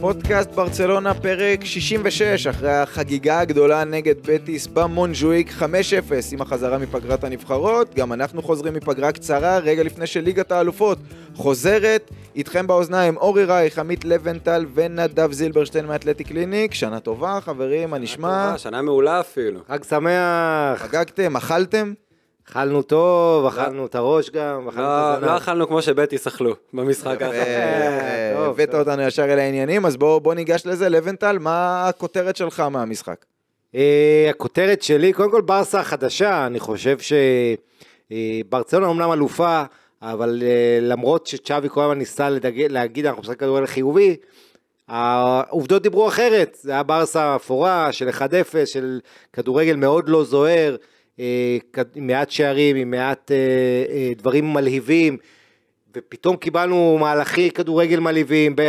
פודקאסט ברצלונה פרק 66, אחרי החגיגה הגדולה נגד בטיס במונג'וויק 5-0 עם החזרה מפגרת הנבחרות, גם אנחנו חוזרים מפגרה קצרה רגע לפני שליגת האלופות חוזרת, איתכם באוזניים אורי רייך, עמית לבנטל ונדב זילברשטיין מאתלטי קליניק, שנה טובה חברים, מה נשמע? שנה מעולה אפילו. חג שמח. חגגתם, אכלתם? אכלנו טוב, לא- אכלנו את הראש גם, אכלנו את לא- הזנב. לא אכלנו כמו שבטיס אכלו במשחק הזה. הבאת אותנו ישר אל העניינים, אז בואו ניגש לזה. לבנטל, מה הכותרת שלך מהמשחק? אה, הכותרת שלי, קודם כל ברסה החדשה, אני חושב שברצלון אה, אמנם אלופה, אבל אה, למרות שצ'אבי כל הזמן ניסה להגיד אנחנו משחק כדורגל חיובי, העובדות דיברו אחרת, זה היה ברסה אפורה של 1-0, של כדורגל מאוד לא זוהר, אה, עם מעט שערים, עם מעט אה, אה, דברים מלהיבים, ופתאום קיבלנו מהלכי כדורגל מלהיבים, ב,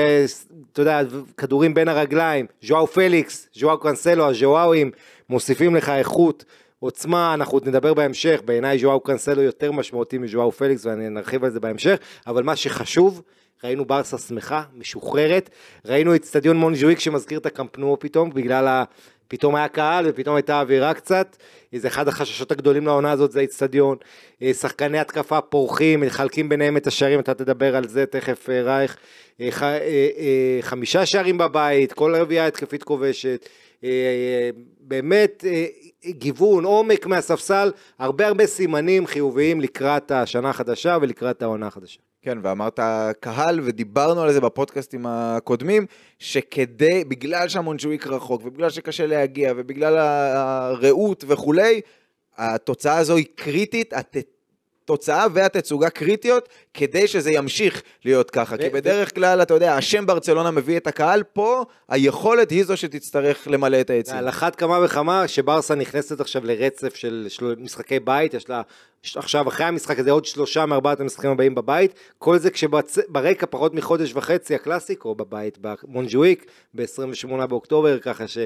אתה יודע, כדורים בין הרגליים, ז'ואו פליקס, ז'ואו קנסלו, הז'ואוים, מוסיפים לך איכות, עוצמה, אנחנו עוד נדבר בהמשך, בעיניי ז'ואו קנסלו יותר משמעותי מז'ואו פליקס ואני נרחיב על זה בהמשך, אבל מה שחשוב, ראינו ברסה שמחה, משוחררת, ראינו אצטדיון מונג'וויק שמזכיר את הקמפנוע פתאום, בגלל פתאום היה קהל ופתאום הייתה אווירה קצת, זה אחד החששות הגדולים לעונה הזאת, זה האיצטדיון, אה, שחקני התקפה פורחים, מחלקים ביניהם את השערים, אתה תדבר על זה תכף אה, רייך, אה, חמישה שערים בבית, כל רביעייה התקפית כובשת, באמת גיוון, עומק מהספסל, הרבה הרבה סימנים חיוביים לקראת השנה החדשה ולקראת העונה החדשה. כן, ואמרת קהל, ודיברנו על זה בפודקאסטים הקודמים, שכדי, בגלל שהמונג'וויק רחוק, ובגלל שקשה להגיע, ובגלל הרעות וכולי, התוצאה הזו היא קריטית, את התוצאה והתצוגה קריטיות כדי שזה ימשיך להיות ככה. כי בדרך כלל, אתה יודע, השם ברצלונה מביא את הקהל, פה היכולת היא זו שתצטרך למלא את היציאה. על אחת כמה וכמה שברסה נכנסת עכשיו לרצף של, של משחקי בית, יש לה עכשיו אחרי המשחק הזה עוד שלושה מארבעת המשחקים הבאים בבית, כל זה כשברקע פחות מחודש וחצי הקלאסיקו בבית, במונג'וויק, ב-28 באוקטובר, ככה ש...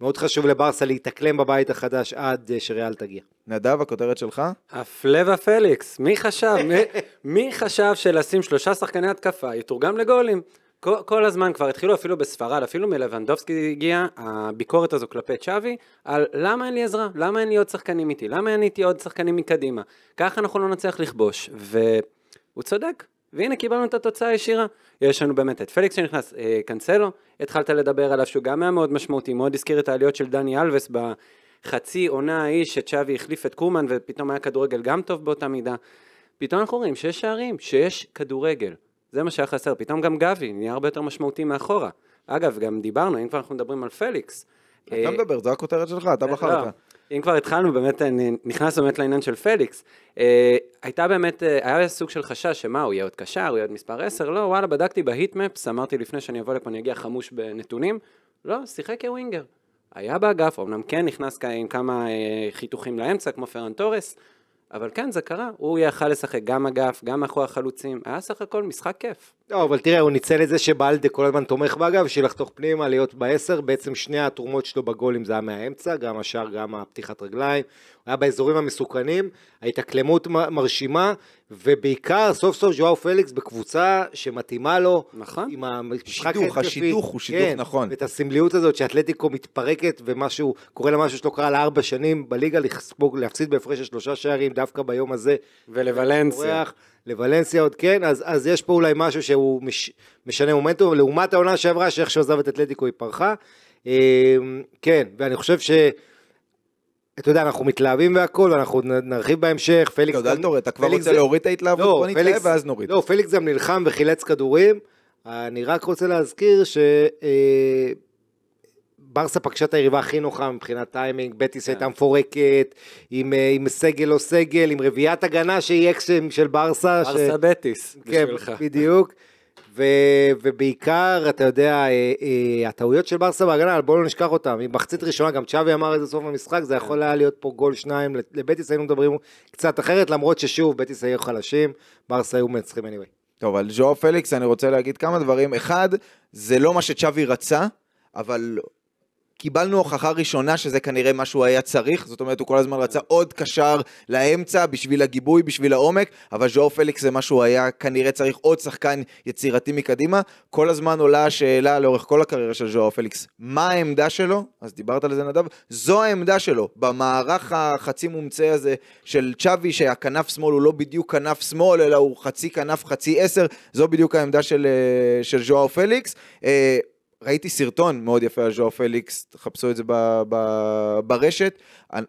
מאוד חשוב לברסה להתאקלם בבית החדש עד אה, שריאל תגיע. נדב, הכותרת שלך? הפלא ופליקס, מי חשב, מי, מי חשב שלשים שלושה שחקני התקפה יתורגם לגולים? כל, כל הזמן כבר התחילו אפילו בספרד, אפילו מלבנדובסקי הגיע הביקורת הזו כלפי צ'אבי, על למה אין לי עזרה, למה אין לי עוד שחקנים איתי, למה אין איתי עוד שחקנים מקדימה. ככה אנחנו לא נצליח לכבוש, והוא צודק, והנה קיבלנו את התוצאה הישירה. יש לנו באמת את פליקס שנכנס, אה, קנסלו, התחלת לדבר עליו שהוא גם היה מאוד משמעותי, מאוד הזכיר את העליות של דני אלווס בחצי עונה ההיא שצ'אבי החליף את קומן ופתאום היה כדורגל גם טוב באותה מידה. פתאום אנחנו רואים שיש שערים, שיש כדורגל. זה מה שהיה חסר, פתאום גם גבי נהיה הרבה יותר משמעותי מאחורה. אגב, גם דיברנו, אם כבר אנחנו מדברים על פליקס. אתה לא אה, מדבר, זו הכותרת שלך, אתה לא. בחרת. אם כבר התחלנו, באמת נכנס באמת לעניין של פליקס. אה, הייתה באמת, אה, היה סוג של חשש שמה, הוא יהיה עוד קשר, הוא יהיה עוד מספר 10, לא, וואלה, בדקתי בהיטמפס, אמרתי לפני שאני אבוא לפה אני אגיע חמוש בנתונים, לא, שיחק כווינגר. היה באגף, אמנם כן נכנס עם כמה אה, חיתוכים לאמצע, כמו פרנטורס, אבל כן, זה קרה, הוא יכל לשחק גם אגף, גם מאחורי החלוצים, היה סך הכל משחק כיף. לא, אבל תראה, הוא ניצל את זה שבלדה כל הזמן תומך באגף, בשביל לחתוך פנימה, להיות בעשר, בעצם שני התרומות שלו בגולים זה היה מהאמצע, גם השאר, גם הפתיחת רגליים, היה באזורים המסוכנים, ההתאקלמות מרשימה, ובעיקר סוף סוף ז'ואר פליקס בקבוצה שמתאימה לו. נכון. עם המשחק שידוך, השיתוך הוא שידוך כן, נכון. ואת הסמליות הזאת שאתלטיקו מתפרקת ומשהו, קורה לה משהו שלא קרה לארבע שנים בליגה, לספוג, להפסיד בהפרש של שלושה שערים דווקא ביום הזה. ולוולנסיה. לוולנסיה עוד כן, אז, אז יש פה אולי משהו שהוא מש, משנה מומנטום, לעומת העונה שעברה שאיך שעזב את אתלטיקו היא פרחה. אה, כן, ואני חושב ש... אתה יודע, אנחנו מתלהבים והכול, אנחנו נרחיב בהמשך, פליקס... לא, אלתור, אתה כבר רוצה להוריד את ההתלהבות, לא, בוא נתלהב ואז נוריד. לא, פליקס גם נלחם וחילץ כדורים. אני רק רוצה להזכיר ש... אה, ברסה פגשה את היריבה הכי נוחה מבחינת טיימינג, בטיס כן. הייתה מפורקת, אה, עם, סגל או סגל, עם רביעיית הגנה שהיא אקסים של ברסה. ברסה בטיס, כן, בשבילך. כן, בדיוק. ו, ובעיקר, אתה יודע, אה, אה, הטעויות של ברסה בהגנה, בואו לא נשכח אותן, מחצית ראשונה, גם צ'אבי אמר את זה בסוף המשחק, זה יכול היה להיות פה גול שניים, לבטיס היינו מדברים קצת אחרת, למרות ששוב, בטיס היו חלשים, ברסה היו מנצחים anyway. טוב, על ז'ואר פליקס אני רוצה להגיד כמה דברים. אחד, זה לא מה שצ'אבי רצה, אבל קיבלנו הוכחה ראשונה שזה כנראה מה שהוא היה צריך, זאת אומרת הוא כל הזמן רצה עוד קשר לאמצע בשביל הגיבוי, בשביל העומק, אבל ז'ואר פליקס זה מה שהוא היה כנראה צריך עוד שחקן יצירתי מקדימה. כל הזמן עולה השאלה לאורך כל הקריירה של ז'ואר פליקס, מה העמדה שלו? אז דיברת על זה נדב, זו העמדה שלו, במערך החצי מומצא הזה של צ'אבי, שהכנף שמאל הוא לא בדיוק כנף שמאל, אלא הוא חצי כנף חצי עשר, זו בדיוק העמדה של, אה, של ז'ואר פליקס. אה, ראיתי סרטון מאוד יפה על ז'ואר פליקס, תחפשו את זה ב, ב, ברשת.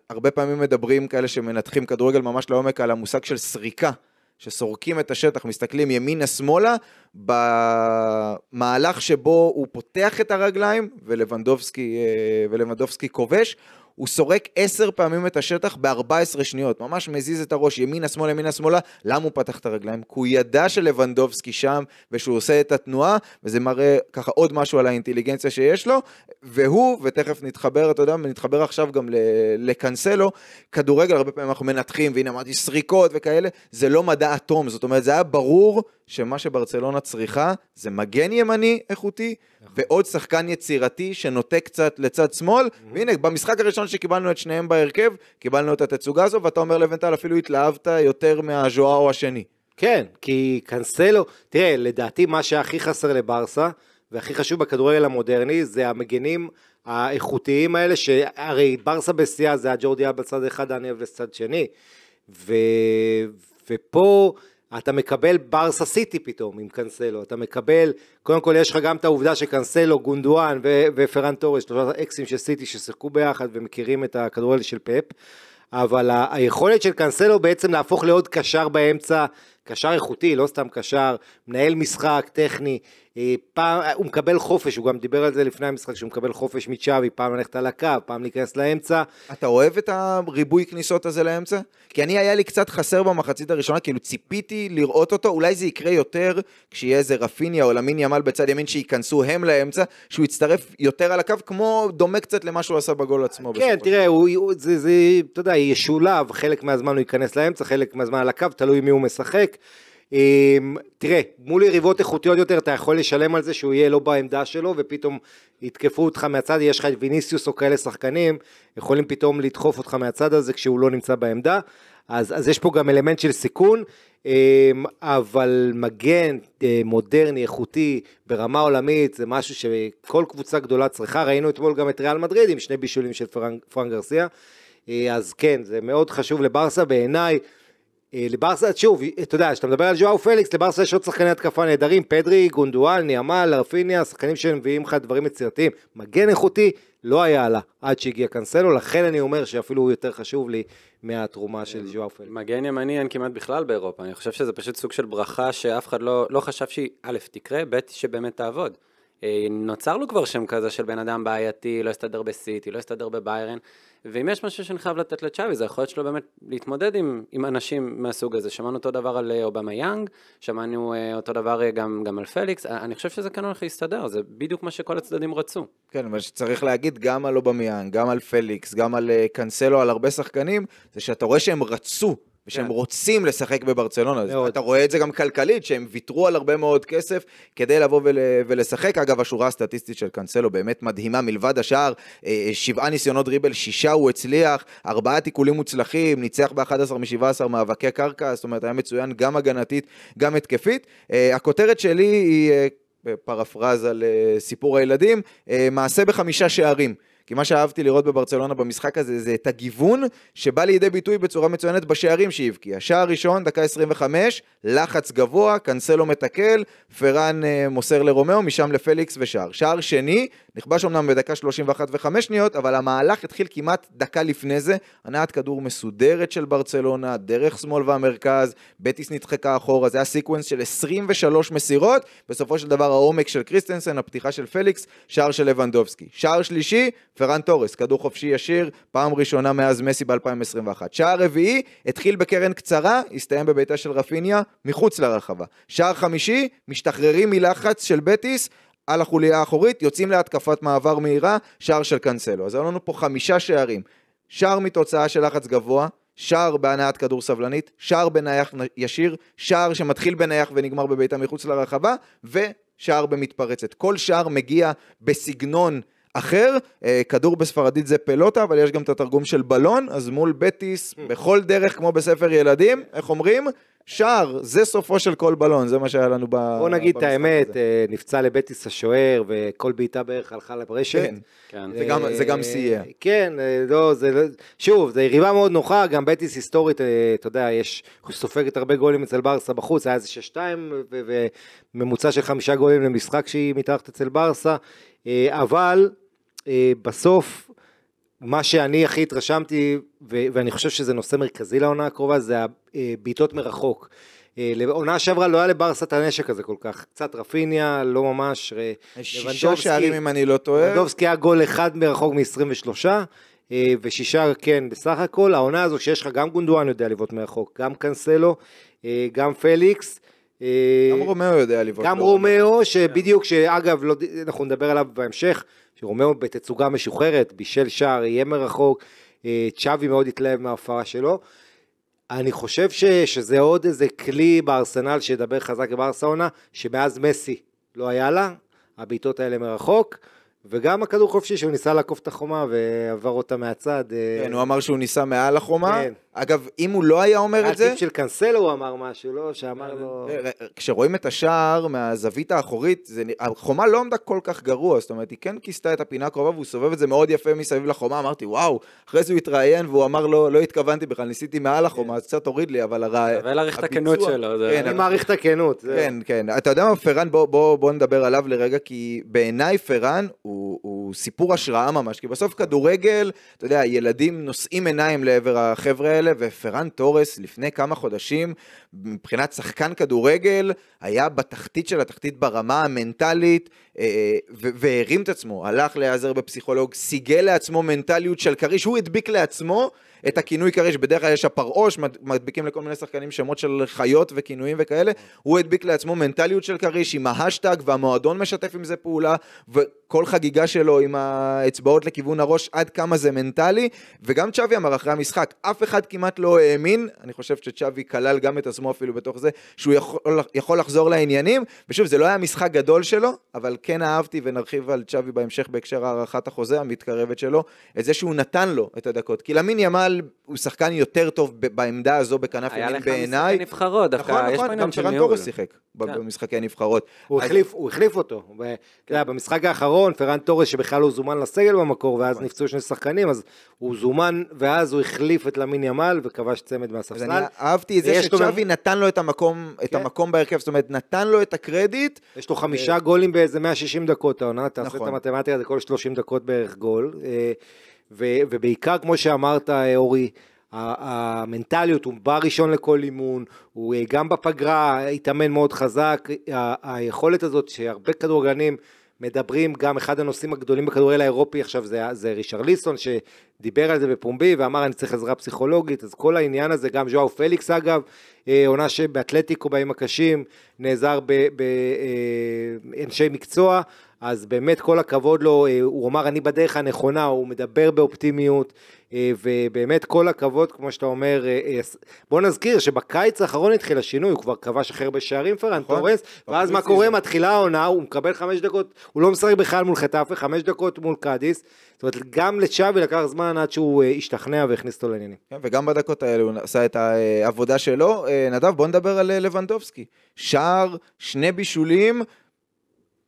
הרבה פעמים מדברים כאלה שמנתחים כדורגל ממש לעומק על המושג של סריקה, שסורקים את השטח, מסתכלים ימינה-שמאלה, במהלך שבו הוא פותח את הרגליים ולבנדובסקי, אה, ולבנדובסקי כובש. הוא סורק עשר פעמים את השטח ב-14 שניות, ממש מזיז את הראש ימינה שמאלה ימינה שמאלה, למה הוא פתח את הרגליים? כי הוא ידע שלבנדובסקי שם ושהוא עושה את התנועה, וזה מראה ככה עוד משהו על האינטליגנציה שיש לו, והוא, ותכף נתחבר, אתה יודע, נתחבר עכשיו גם לקנסלו, כדורגל הרבה פעמים אנחנו מנתחים, והנה אמרתי סריקות וכאלה, זה לא מדע אטום, זאת אומרת זה היה ברור שמה שברצלונה צריכה זה מגן ימני איכותי, נכון. ועוד שחקן יצירתי שנוטה קצת לצד שמאל, mhm. והנה, במשחק הראשון שקיבלנו את שניהם בהרכב, קיבלנו את התצוגה הזו, ואתה אומר לבנטל, אפילו התלהבת יותר מהז'ואאו השני. כן, כי קנסלו, תראה, לדעתי מה שהכי חסר לברסה, והכי חשוב בכדורגל המודרני, זה המגנים האיכותיים האלה, שהרי ברסה בשיאה זה הג'ורדיה בצד אחד, דניאל בצד שני, ו... ופה אתה מקבל ברסה סיטי פתאום עם קנסלו, אתה מקבל, קודם כל יש לך גם את העובדה שקנסלו, גונדואן ו- ופרן תורס, שלושה אקסים של סיטי ששיחקו ביחד ומכירים את הכדורגל של פאפ, אבל ה- היכולת של קנסלו בעצם להפוך לעוד קשר באמצע קשר איכותי, לא סתם קשר, מנהל משחק, טכני, אה, פעם, אה, הוא מקבל חופש, הוא גם דיבר על זה לפני המשחק, שהוא מקבל חופש מצ'אבי, פעם ללכת על הקו, פעם להיכנס לאמצע. אתה אוהב את הריבוי כניסות הזה לאמצע? כי אני, היה לי קצת חסר במחצית הראשונה, כאילו ציפיתי לראות אותו, אולי זה יקרה יותר כשיהיה איזה רפיניה או למין ימל בצד ימין שייכנסו הם לאמצע, שהוא יצטרף יותר על הקו, כמו, דומה קצת למה שהוא עשה בגול עצמו. כן, תראה, הוא, הוא, זה, זה, אתה יודע, ישולב, חלק מהזמן הוא ייכנס לאמצע, חלק מהזמן על הקו, תלוי מי הוא משחק. אמ, תראה, מול יריבות איכותיות יותר אתה יכול לשלם על זה שהוא יהיה לא בעמדה שלו ופתאום יתקפו אותך מהצד, יש לך את ויניסיוס או כאלה שחקנים, יכולים פתאום לדחוף אותך מהצד הזה כשהוא לא נמצא בעמדה, אז, אז יש פה גם אלמנט של סיכון, אמ, אבל מגן אה, מודרני, איכותי, ברמה עולמית, זה משהו שכל קבוצה גדולה צריכה, ראינו אתמול גם את ריאל מדריד עם שני בישולים של פרנק, גרסיה, אה, אז כן, זה מאוד חשוב לברסה, בעיניי אה, לברסה, שוב, אתה יודע, כשאתה מדבר על ג'ואר פליקס, לברסה יש עוד שחקני התקפה נהדרים, פדרי, גונדואל, ימל, ארפיניה, שחקנים שמביאים לך דברים יצירתיים. מגן איכותי לא היה לה עד שהגיע קאנסלו, לכן אני אומר שאפילו הוא יותר חשוב לי מהתרומה של אה, ג'ואר פליקס. מגן ימני אין כמעט בכלל באירופה, אני חושב שזה פשוט סוג של ברכה שאף אחד לא, לא חשב שהיא, א', תקרה, ב', שבאמת תעבוד. אה, נוצר לו כבר שם כזה של בן אדם בעייתי, לא הסתדר בסיטי, לא הסתדר בביירן. ואם יש משהו שאני חייב לתת לצ'אבי, זה היכולת שלו באמת להתמודד עם, עם אנשים מהסוג הזה. שמענו אותו דבר על אה, אובמה יאנג, שמענו אה, אותו דבר אה, גם, גם על פליקס, אני חושב שזה כן הולך להסתדר, זה בדיוק מה שכל הצדדים רצו. כן, מה שצריך להגיד גם על אובמה יאנג, גם על פליקס, גם על קאנסלו, על הרבה שחקנים, זה שאתה רואה שהם רצו ושהם כן. רוצים לשחק בברצלונה. מאוד. אתה רואה את זה גם כלכלית, שהם ויתרו על הרבה מאוד כסף כדי לבוא ול, ולשחק. אגב, השורה הסטטיסטית של קאנסלו באמת מדהימה, מלבד השאר, אה, אה, שבעה ניסיונות ריבל, שישה הוא הצליח, ארבעה תיקולים מוצלחים, ניצח ב-11 מ-17 מאבקי קרקע, זאת אומרת, היה מצוין גם הגנתית, גם התקפית. אה, הכותרת שלי היא... בפרפרז לסיפור הילדים, מעשה בחמישה שערים. כי מה שאהבתי לראות בברצלונה במשחק הזה זה את הגיוון שבא לידי ביטוי בצורה מצוינת בשערים שהיא הבקיעה. שער ראשון, דקה 25, לחץ גבוה, קנסלו מתקל, פרן אה, מוסר לרומאו, משם לפליקס ושער. שער שני, נכבש אמנם בדקה 31 ו-5 שניות, אבל המהלך התחיל כמעט דקה לפני זה. הנעת כדור מסודרת של ברצלונה, דרך שמאל והמרכז, בטיס נדחקה אחורה, זה היה סיקוונס של 23 מסירות, בסופו של דבר העומק של קריסטנסן, הפתיחה של פליקס, שער של לבנדובסקי. שער שלישי, פרן תורס, כדור חופשי ישיר, פעם ראשונה מאז מסי ב-2021. שער רביעי, התחיל בקרן קצרה, הסתיים בביתה של רפיניה, מחוץ לרחבה. שער חמישי, משתחררים מלחץ של בטיס, על החוליה האחורית, יוצאים להתקפת מעבר מהירה, שער של קאנסלו. אז היו לנו פה חמישה שערים. שער מתוצאה של לחץ גבוה, שער בהנעת כדור סבלנית, שער בנייח ישיר, שער שמתחיל בנייח ונגמר בביתה מחוץ לרחבה, ושער במתפרצת. כל שער מגיע בסגנון אחר, אה, כדור בספרדית זה פלוטה, אבל יש גם את התרגום של בלון, אז מול בטיס, mm. בכל דרך, כמו בספר ילדים, איך אומרים? שער, זה סופו של כל בלון, זה מה שהיה לנו ב... בוא נגיד את האמת, הזה. אה, נפצע לבטיס השוער, וכל בעיטה בערך הלכה לפרשת. כן, כן. זה, גם, זה גם אה, סייע. כן, אה, לא, זה... לא- שוב, זו יריבה מאוד נוחה, גם בטיס היסטורית, אתה יודע, יש... סופגת הרבה גולים אצל ברסה בחוץ, היה איזה שש-שתיים, וממוצע של חמישה גולים למשחק שהיא מתארחת אצל ברסה, אבל בסוף... מה שאני הכי התרשמתי, ו- ואני חושב שזה נושא מרכזי לעונה הקרובה, זה הבעיטות אה, מרחוק. אה, לעונה שעברה לא היה לברסה את הנשק הזה כל כך, קצת רפיניה, לא ממש, אה, שישה שערים אם אני לא טועה. לבנדובסקי היה גול אחד מרחוק מ-23, ושישה כן בסך הכל, העונה הזו שיש לך גם גונדואן יודע לבעוט מרחוק, גם קנסלו, גם פליקס, אה, גם רומאו יודע לבעוט. גם לא רומאו, כן. שבדיוק, שאגב, לא, אנחנו נדבר עליו בהמשך, שרומאו בתצוגה משוחררת, בישל שער, יהיה מרחוק, אה, צ'אבי מאוד התלהב מההופעה שלו. אני חושב ש, שזה עוד איזה כלי בארסנל שידבר חזק בברסה עונה, שמאז מסי לא היה לה, הבעיטות האלה מרחוק. וגם הכדור חופשי שהוא ניסה לעקוף את החומה ועבר אותה מהצד. אה, כן, הוא אמר שהוא ניסה מעל החומה. כן. אגב, אם הוא לא היה אומר את זה... הטיפ של קאנסלו הוא אמר משהו, לא? שאמר לו... אה, אה, כשרואים את השער מהזווית האחורית, החומה לא עמדה כל כך גרוע, זאת אומרת, היא כן כיסתה את הפינה הקרובה והוא סובב את זה מאוד יפה מסביב לחומה, אמרתי, וואו, אחרי זה הוא התראיין והוא אמר לו, לא, לא התכוונתי בכלל, ניסיתי מעל החומה, אז קצת הוריד לי, אבל הרע... אבל אין את הכנות שלו. כן, אני מעריך את הכנות. כן, כן. אתה יודע מה, פרן, בוא נדבר עליו לרגע, כי בעיניי פרן הוא הוא סיפור השראה ממש, כי בסוף כדורגל, אתה יודע, ילדים נושאים עיניים לעבר החבר'ה האלה, ופרן תורס לפני כמה חודשים, מבחינת שחקן כדורגל, היה בתחתית של התחתית ברמה המנטלית, אה, אה, והרים את עצמו, הלך להיעזר בפסיכולוג, סיגל לעצמו מנטליות של כריש, הוא הדביק לעצמו את הכינוי כריש, בדרך כלל יש הפרעוש, מדביקים לכל מיני שחקנים שמות של חיות וכינויים וכאלה, הוא הדביק לעצמו מנטליות של כריש עם ההשטג והמועדון משתף עם זה פעולה, וכל חגיגה שלו עם האצבעות לכיוון הראש, עד כמה זה מנטלי, וגם צ'אבי אמר אחרי המשחק, אף אחד כמעט לא האמין, אני חושב שצ'אבי כלל גם את עצמו אפילו בתוך זה, שהוא יכול, יכול לחזור לעניינים, ושוב, זה לא היה משחק גדול שלו, אבל כן אהבתי ונרחיב על צ'אבי בהמשך בהקשר הארכת החוזה המתקרבת שלו, את זה שהוא נתן לו את הדקות, כי למין ימל בכלל הוא שחקן יותר טוב בעמדה הזו בכנף ימין בעיניי. היה לך משחקי נבחרות, דווקא נכון, יש נכון, פה עניין של ניהול. נכון, נכון, גם פרנטורס שיחק כן. במשחקי הנבחרות. הוא, אז... החליף, הוא החליף אותו. ו... כן. יודע, במשחק האחרון, פרן תורס שבכלל הוא לא זומן לסגל במקור, ואז כן. נפצעו שני שחקנים, אז הוא זומן, ואז הוא החליף את למין ימל וכבש צמד מהספסל. אז אני אהבתי את זה שצ'אבי לו... נתן לו את המקום, כן. את המקום בהרכב, זאת אומרת, נתן לו את הקרדיט. יש לו אה, חמישה ו... גולים באיזה 160 דקות העונה, תעשה את נכון. המתמטיקה, זה כל 30 דקות בערך גול. אה, ו, ובעיקר, כמו שאמרת, אה, אורי, המנטליות, הוא בא ראשון לכל אימון, הוא אה, גם בפגרה התאמן מאוד חזק, אה, היכולת הזאת שהרבה כדורגלנים מדברים, גם אחד הנושאים הגדולים בכדורגל האירופי עכשיו זה, זה רישר ליסון, שדיבר על זה בפומבי ואמר אני צריך עזרה פסיכולוגית, אז כל העניין הזה, גם ז'ואר פליקס אגב, עונה שבאתלטיקו בימים הקשים נעזר באנשי מקצוע, אז באמת כל הכבוד לו, אה, הוא אמר אני בדרך הנכונה, הוא מדבר באופטימיות, אה, ובאמת כל הכבוד, כמו שאתה אומר, אה, בוא נזכיר שבקיץ האחרון התחיל השינוי, הוא כבר כבש הכי הרבה שערים פרן טורנס, נכון. ואז מה קורה, מתחילה העונה, הוא מקבל חמש דקות, הוא לא משחק בכלל מול חטאפה, חמש דקות מול קאדיס, זאת אומרת גם לצ'אבי לקח זמן עד שהוא השתכנע והכניס אותו לעניינים. כן, וגם בדקות האלה הוא עשה את העבודה שלו. נדב, בוא נדבר על לבנדובסקי. שער, שני בישולים,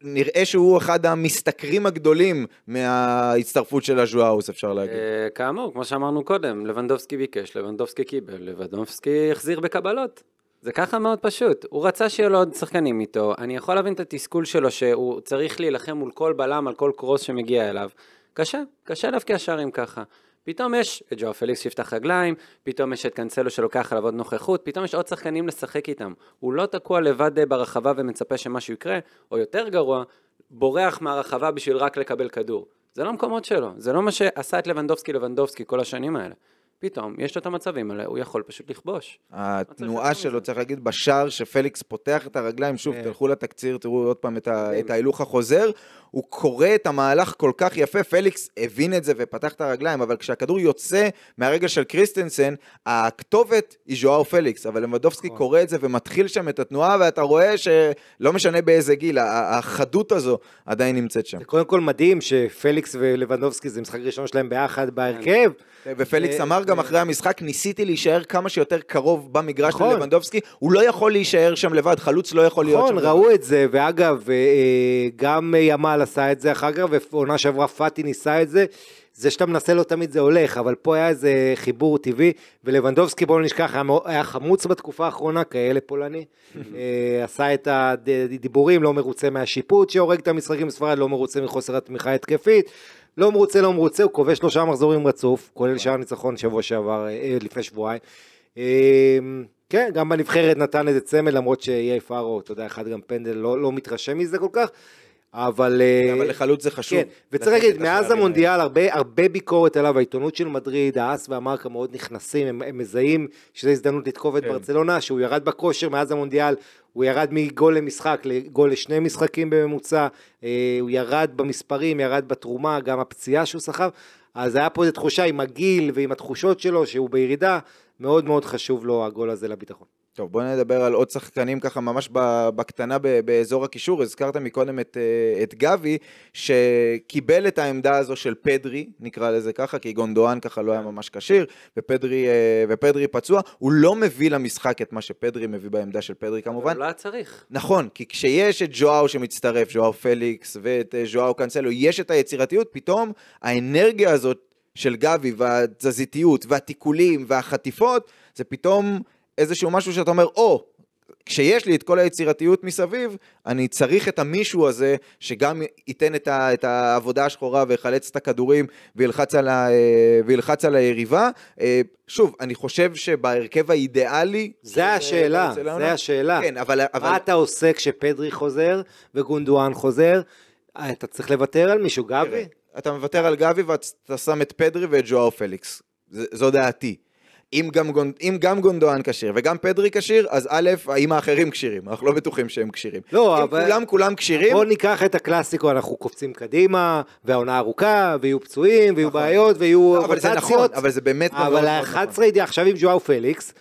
נראה שהוא אחד המשתכרים הגדולים מההצטרפות של הז'ואאוס, אפשר להגיד. Uh, כאמור, כמו שאמרנו קודם, לבנדובסקי ביקש, לבנדובסקי קיבל, לבנדובסקי החזיר בקבלות. זה ככה מאוד פשוט, הוא רצה שיהיו לו עוד שחקנים איתו, אני יכול להבין את התסכול שלו שהוא צריך להילחם מול כל בלם על כל קרוס שמגיע אליו. קשה, קשה להבקיע שערים ככה. פתאום יש את ג'ו פליקס שיפתח רגליים, פתאום יש את קאנצלו שלוקח עליו עוד נוכחות, פתאום יש עוד שחקנים לשחק איתם. הוא לא תקוע לבד אה, ברחבה ומצפה שמשהו יקרה, או יותר גרוע, בורח מהרחבה בשביל רק לקבל כדור. זה לא המקומות שלו, זה לא מה שעשה את לבנדובסקי לבנדובסקי כל השנים האלה. פתאום יש לו את המצבים האלה, הוא יכול פשוט לכבוש. התנועה לא שלו, צריך להגיד, בשער שפליקס פותח את הרגליים, שוב, כן. תלכו לתקציר, תראו עוד פעם את ההילוך החוזר, הוא קורא את המהלך כל כך יפה, פליקס הבין את זה ופתח את הרגליים, אבל כשהכדור יוצא מהרגל של קריסטנסן, הכתובת היא ז'ואר פליקס, אבל למדובסקי נכון. קורא את זה ומתחיל שם את התנועה, ואתה רואה שלא משנה באיזה גיל, החדות הזו עדיין נמצאת שם. זה קודם כל מדהים שפליקס ולבנדובסקי זה משחק ראשון שלהם ביחד בהרכב. כן, ופליקס אה, אמר גם אחרי המשחק, ניסיתי להישאר כמה שיותר קרוב במגרש נכון. ללבנדובסקי, הוא לא יכול להישאר שם לבד, חלוץ לא יכול להיות נכון, שם. נכון, ראו את זה, ואגב, אה, אה, גם ימל עשה את זה אחר כך, ועונה שעברה פאטי ניסה את זה. זה שאתה מנסה לא תמיד זה הולך, אבל פה היה איזה חיבור טבעי, ולבנדובסקי בואו נשכח, היה, היה חמוץ בתקופה האחרונה, כאלה פולני, אה, עשה את הדיבורים, לא מרוצה מהשיפוט שהורג את המשחקים בספרד, לא מרוצה מחוסר התמיכה ההתקפית, לא מרוצה, לא מרוצה, הוא כובש שלושה מחזורים רצוף, כולל נכון. שער ניצחון שבוע שעבר, אה, אה, לפני שבועיים. אמ, כן, גם בנבחרת נתן איזה צמל, למרות שיהיה פארו, אתה יודע, אחד גם פנדל, לא, לא מתרשם מזה כל כך, אבל... אה, כן, אבל לחלוץ זה חשוב. כן, וצריך להגיד, מאז המונדיאל הרבה, הרבה ביקורת עליו, העיתונות של מדריד, האס והמרקה מאוד נכנסים, הם, הם מזהים שזו הזדמנות לתקוף את כן. ברצלונה, שהוא ירד בכושר מאז המונדיאל, הוא ירד מגול למשחק לגול לשני משחקים בממוצע, אה, הוא ירד במספרים, ירד בתרומה, גם הפציעה שהוא סחב, אז היה פה איזו תחושה עם הגיל ועם התחושות שלו שהוא בירידה, מאוד מאוד חשוב לו הגול הזה לביטחון. טוב, בוא נדבר על עוד שחקנים ככה ממש בקטנה באזור הקישור. הזכרת מקודם את, אה, את גבי, שקיבל את העמדה הזו של פדרי, נקרא לזה ככה, כי גונדואן ככה לא היה ממש כשיר, ופדרי, אה, ופדרי פצוע. הוא לא מביא למשחק את מה שפדרי מביא בעמדה של פדרי כמובן. לא היה צריך. נכון, כי כשיש את ג'ואאו שמצטרף, ג'ואאו פליקס ואת ג'ואאו אה, קאנסלו, יש את היצירתיות, פתאום האנרגיה הזאת של גבי והתזזיתיות והתיקולים והחטיפות, זה פתאום... איזשהו משהו שאתה אומר, או, oh, כשיש לי את כל היצירתיות מסביב, אני צריך את המישהו הזה שגם ייתן את, ה, את העבודה השחורה ויחלץ את הכדורים וילחץ על, ה, אה, וילחץ על היריבה. אה, שוב, אני חושב שבהרכב האידיאלי... זה אה, השאלה, זה, זה השאלה. כן, אבל, אבל... מה אתה עושה כשפדרי חוזר וגונדואן חוזר? אתה צריך לוותר על מישהו, גבי? אתה מוותר על גבי ואתה שם את פדרי ואת ג'ואר פליקס. זו דעתי. אם גם, גונד, אם גם גונדואן כשיר וגם פדרי כשיר, אז א', האם האחרים כשירים? אנחנו לא בטוחים שהם כשירים. לא, אם אבל... כולם כולם כשירים... בואו ניקח את הקלאסיקו, אנחנו קופצים קדימה, והעונה ארוכה, ויהיו פצועים, ויהיו נכון. בעיות, ויהיו אבל נכון, רוטציות. אבל זה נכון, אבל זה באמת... אבל ה-11 נכון. עכשיו עם ז'ואאו פליקס,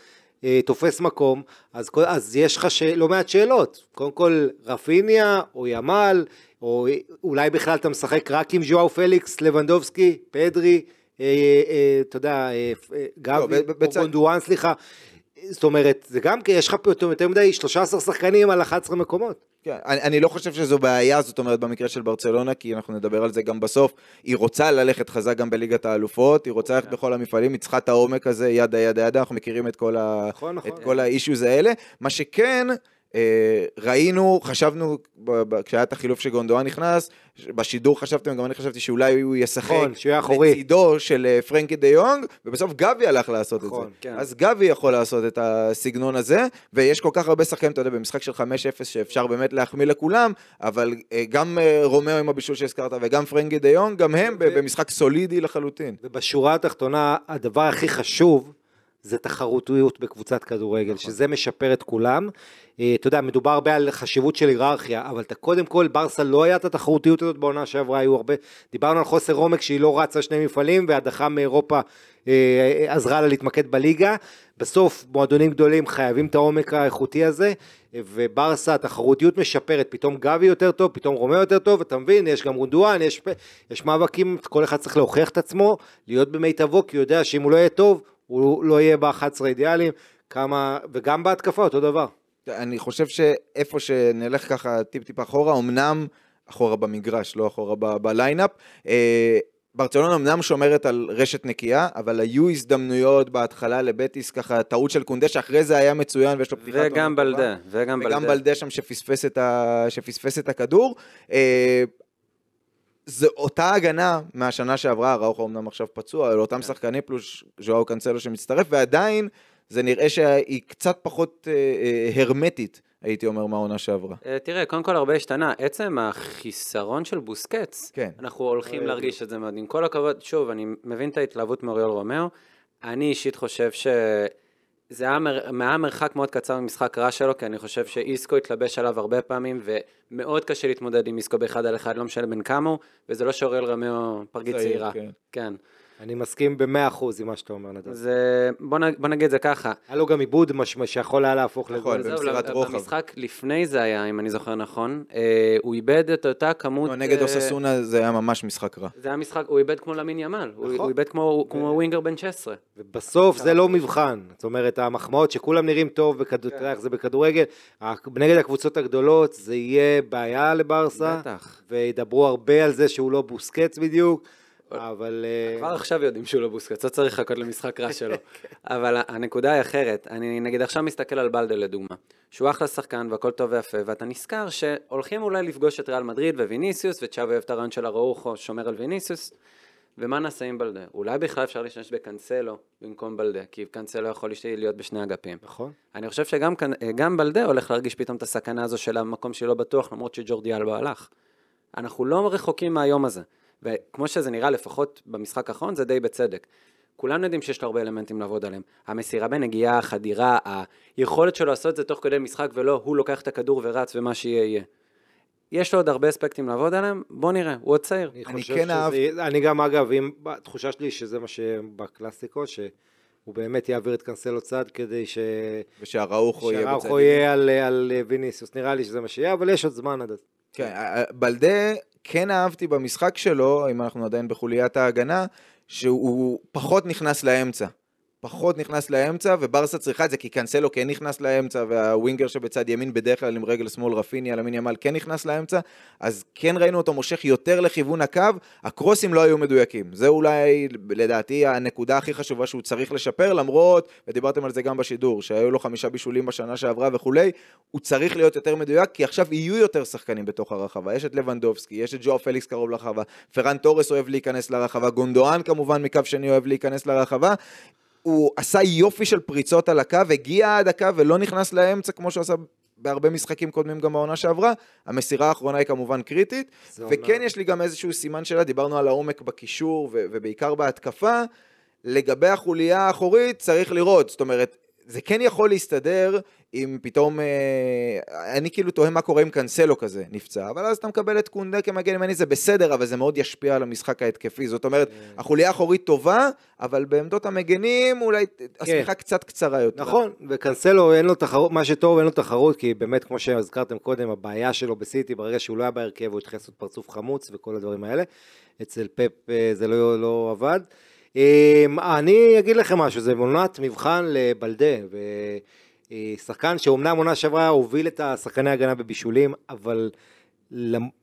אה, תופס מקום, אז, אז יש לך ש... לא מעט שאלות. קודם כל, רפיניה, או ימל, או אולי בכלל אתה משחק רק עם ז'ואאו פליקס, לבנדובסקי, פדרי. אה, אה, אתה יודע, גבי, אה, גונדואן, לא, סליחה. זאת אומרת, זה גם כי כן, יש לך פתאום יותר מדי 13 שחקנים על 11 מקומות. כן, אני, אני לא חושב שזו בעיה, זאת אומרת, במקרה של ברצלונה, כי אנחנו נדבר על זה גם בסוף. היא רוצה ללכת חזק גם בליגת האלופות, היא רוצה ללכת כן. בכל המפעלים, היא צריכה את העומק הזה, ידה, ידה, ידה, אנחנו מכירים את כל, נכון, ה... נכון. את כל האישוז האלה. מה שכן... אה, ראינו, חשבנו, כשהיה את החילוף שגונדואן נכנס, בשידור חשבתם, גם אני חשבתי שאולי הוא ישחק, נכון, לצידו של אה, פרנקי דה יונג, ובסוף גבי הלך לעשות נכון, את זה. כן. אז גבי יכול לעשות את הסגנון הזה, ויש כל כך הרבה שחקנים, אתה יודע, במשחק של 5-0 שאפשר באמת להחמיא לכולם, אבל אה, גם רומאו עם הבישול שהזכרת, וגם פרנקי דה יונג, גם הם ו... במשחק סולידי לחלוטין. ובשורה התחתונה, הדבר הכי חשוב, זה תחרותיות בקבוצת כדורגל, נכון. שזה משפר את כולם. אה, אתה יודע, מדובר הרבה על חשיבות של היררכיה, אבל אתה, קודם כל, ברסה לא היה את התחרותיות הזאת בעונה שעברה, היו הרבה, דיברנו על חוסר עומק שהיא לא רצה שני מפעלים, והדחה מאירופה אה, אה, עזרה לה להתמקד בליגה. בסוף, מועדונים גדולים חייבים את העומק האיכותי הזה, וברסה, התחרותיות משפרת, פתאום גבי יותר טוב, פתאום רומא יותר טוב, אתה מבין, יש גם רונדואן, יש, יש מאבקים, כל אחד צריך להוכיח את עצמו, להיות במיטבו, כי הוא יודע שאם הוא לא יהיה טוב, הוא לא יהיה ב-11 אידיאלים, כמה, וגם בהתקפה אותו דבר. אני חושב שאיפה שנלך ככה טיפ-טיפ אחורה, אמנם אחורה במגרש, לא אחורה בליינאפ, אה, ברצלונה אמנם שומרת על רשת נקייה, אבל היו הזדמנויות בהתחלה לבטיס, ככה טעות של קונדה, שאחרי זה היה מצוין ויש לו פתיחת... וגם בלדה, וגם בלדה. וגם בלדה שם שפספס את, ה... שפספס את הכדור. אה, זו אותה הגנה מהשנה שעברה, ראוכו אמנם עכשיו פצוע, אלה אותם כן. שחקני פלוס ז'ואו קאנסלו שמצטרף, ועדיין זה נראה שהיא קצת פחות אה, אה, הרמטית, הייתי אומר, מהעונה שעברה. אה, תראה, קודם כל הרבה השתנה. עצם החיסרון של בוסקץ, כן. אנחנו הולכים להרגיש את זה מאוד. עם כל הכבוד, שוב, אני מבין את ההתלהבות מאוריול רומאו, אני אישית חושב ש... זה היה, מר... היה מרחק מאוד קצר ממשחק רע שלו, כי אני חושב שאיסקו התלבש עליו הרבה פעמים, ומאוד קשה להתמודד עם איסקו באחד על אחד, לא משנה בין כמה הוא, וזה לא שאוריאל רמיו פרגית צעירה. כן. כן. אני מסכים במאה אחוז עם מה שאתה אומר, נדב. זה, בוא, נ, בוא נגיד את זה ככה. היה לו גם עיבוד משמע שיכול היה להפוך נכון, לזה. במסירת רוחב. במשחק לפני זה היה, אם אני זוכר נכון, אה, הוא איבד את אותה כמות... לא, נגד אה, אוססונה זה היה ממש משחק רע. זה היה משחק, הוא איבד כמו למין ימל, נכון. הוא, הוא איבד כמו, ו... כמו ווינגר בן 16. ובסוף זה לא מבחן, זאת אומרת, המחמאות שכולם נראים טוב, בכדור, כן. זה בכדורגל, נגד הקבוצות הגדולות זה יהיה בעיה לברסה, בטח. וידברו הרבה על זה שהוא לא בוסקץ בדיוק. אבל... אה, כבר עכשיו יודעים שהוא לא בוסקץ, לא צריך לחכות למשחק רע שלו. כן. אבל הנקודה היא אחרת, אני נגיד עכשיו מסתכל על בלדה לדוגמה, שהוא אחלה שחקן והכל טוב ויפה, ואתה נזכר שהולכים אולי לפגוש את ריאל מדריד וויניסיוס, וצ'אבי אוהב את הרעיון של הרעוכו, שומר על ויניסיוס, ומה נעשה עם בלדה? אולי בכלל אפשר להשתמש בקאנסלו במקום בלדה, כי קאנסלו יכול להיות בשני אגפים. נכון. אני חושב שגם אה, בלדה הולך להרגיש פתאום את הסכנה הזו של המקום שלא בטוח, למרות שג'ורדיאל לא הלך. אנחנו לא רחוקים מהיום הזה. וכמו שזה נראה, לפחות במשחק האחרון, זה די בצדק. כולנו יודעים שיש לו הרבה אלמנטים לעבוד עליהם. המסירה בנגיעה, החדירה, היכולת שלו לעשות את זה תוך כדי משחק ולא הוא לוקח את הכדור ורץ ומה שיהיה יהיה. יש לו עוד הרבה אספקטים לעבוד עליהם, בוא נראה, הוא עוד צעיר. אני, אני כן שזה, אהב... אני גם אגב, אם, התחושה שלי שזה מה שבקלאסיקו, שהוא באמת יעביר את קאנסלו צד כדי ש... ושהראוכו יהיה בצד. שהראוכו יהיה על, על ויניסיוס, נראה לי שזה מה שיהיה, אבל יש עוד זמן עד אז. כן, אה, אה, בלדה כן אהבתי במשחק שלו, אם אנחנו עדיין בחוליית ההגנה, שהוא פחות נכנס לאמצע. פחות נכנס לאמצע, וברסה צריכה את זה, כי קאנסלו כן נכנס לאמצע, והווינגר שבצד ימין בדרך כלל עם רגל שמאל רפיני, על ימין ימל כן נכנס לאמצע, אז כן ראינו אותו מושך יותר לכיוון הקו, הקרוסים לא היו מדויקים. זה אולי, לדעתי, הנקודה הכי חשובה שהוא צריך לשפר, למרות, ודיברתם על זה גם בשידור, שהיו לו חמישה בישולים בשנה שעברה וכולי, הוא צריך להיות יותר מדויק, כי עכשיו יהיו יותר שחקנים בתוך הרחבה. יש את לבנדובסקי, יש את ג'ואר פליקס קרוב לרחבה, פרן תורס אוהב להיכנס לרחבה, גונדואן כמובן מקו שני אוהב להיכנס לרחבה. הוא עשה יופי של פריצות על הקו, הגיע עד הקו ולא נכנס לאמצע כמו שהוא עשה בהרבה משחקים קודמים גם בעונה שעברה. המסירה האחרונה היא כמובן קריטית, וכן עונה. יש לי גם איזשהו סימן שאלה, דיברנו על העומק בקישור ו- ובעיקר בהתקפה. לגבי החוליה האחורית צריך לראות, זאת אומרת, זה כן יכול להסתדר אם פתאום, אה, אני כאילו תוהה מה קורה אם קנסלו כזה נפצע, אבל אז אתה מקבל את קונדה כמגן ימני, זה בסדר, אבל זה מאוד ישפיע על המשחק ההתקפי. זאת אומרת, כן. החוליה האחורית טובה, אבל בעמדות המגנים אולי השמיכה כן. קצת קצרה יותר. נכון, וקנסלו אין לו תחרות, מה שטוב אין לו תחרות, כי באמת, כמו שהזכרתם קודם, הבעיה שלו בסיטי, ברגע שהוא לא היה בהרכב, הוא התחיל לעשות פרצוף חמוץ וכל הדברים האלה. אצל פפ אה, זה לא, לא עבד. אה, אני אגיד לכם משהו, זה מונת מבחן לבלדה. ו... שחקן שאומנם עונה שעברה הוביל את השחקני הגנה בבישולים, אבל,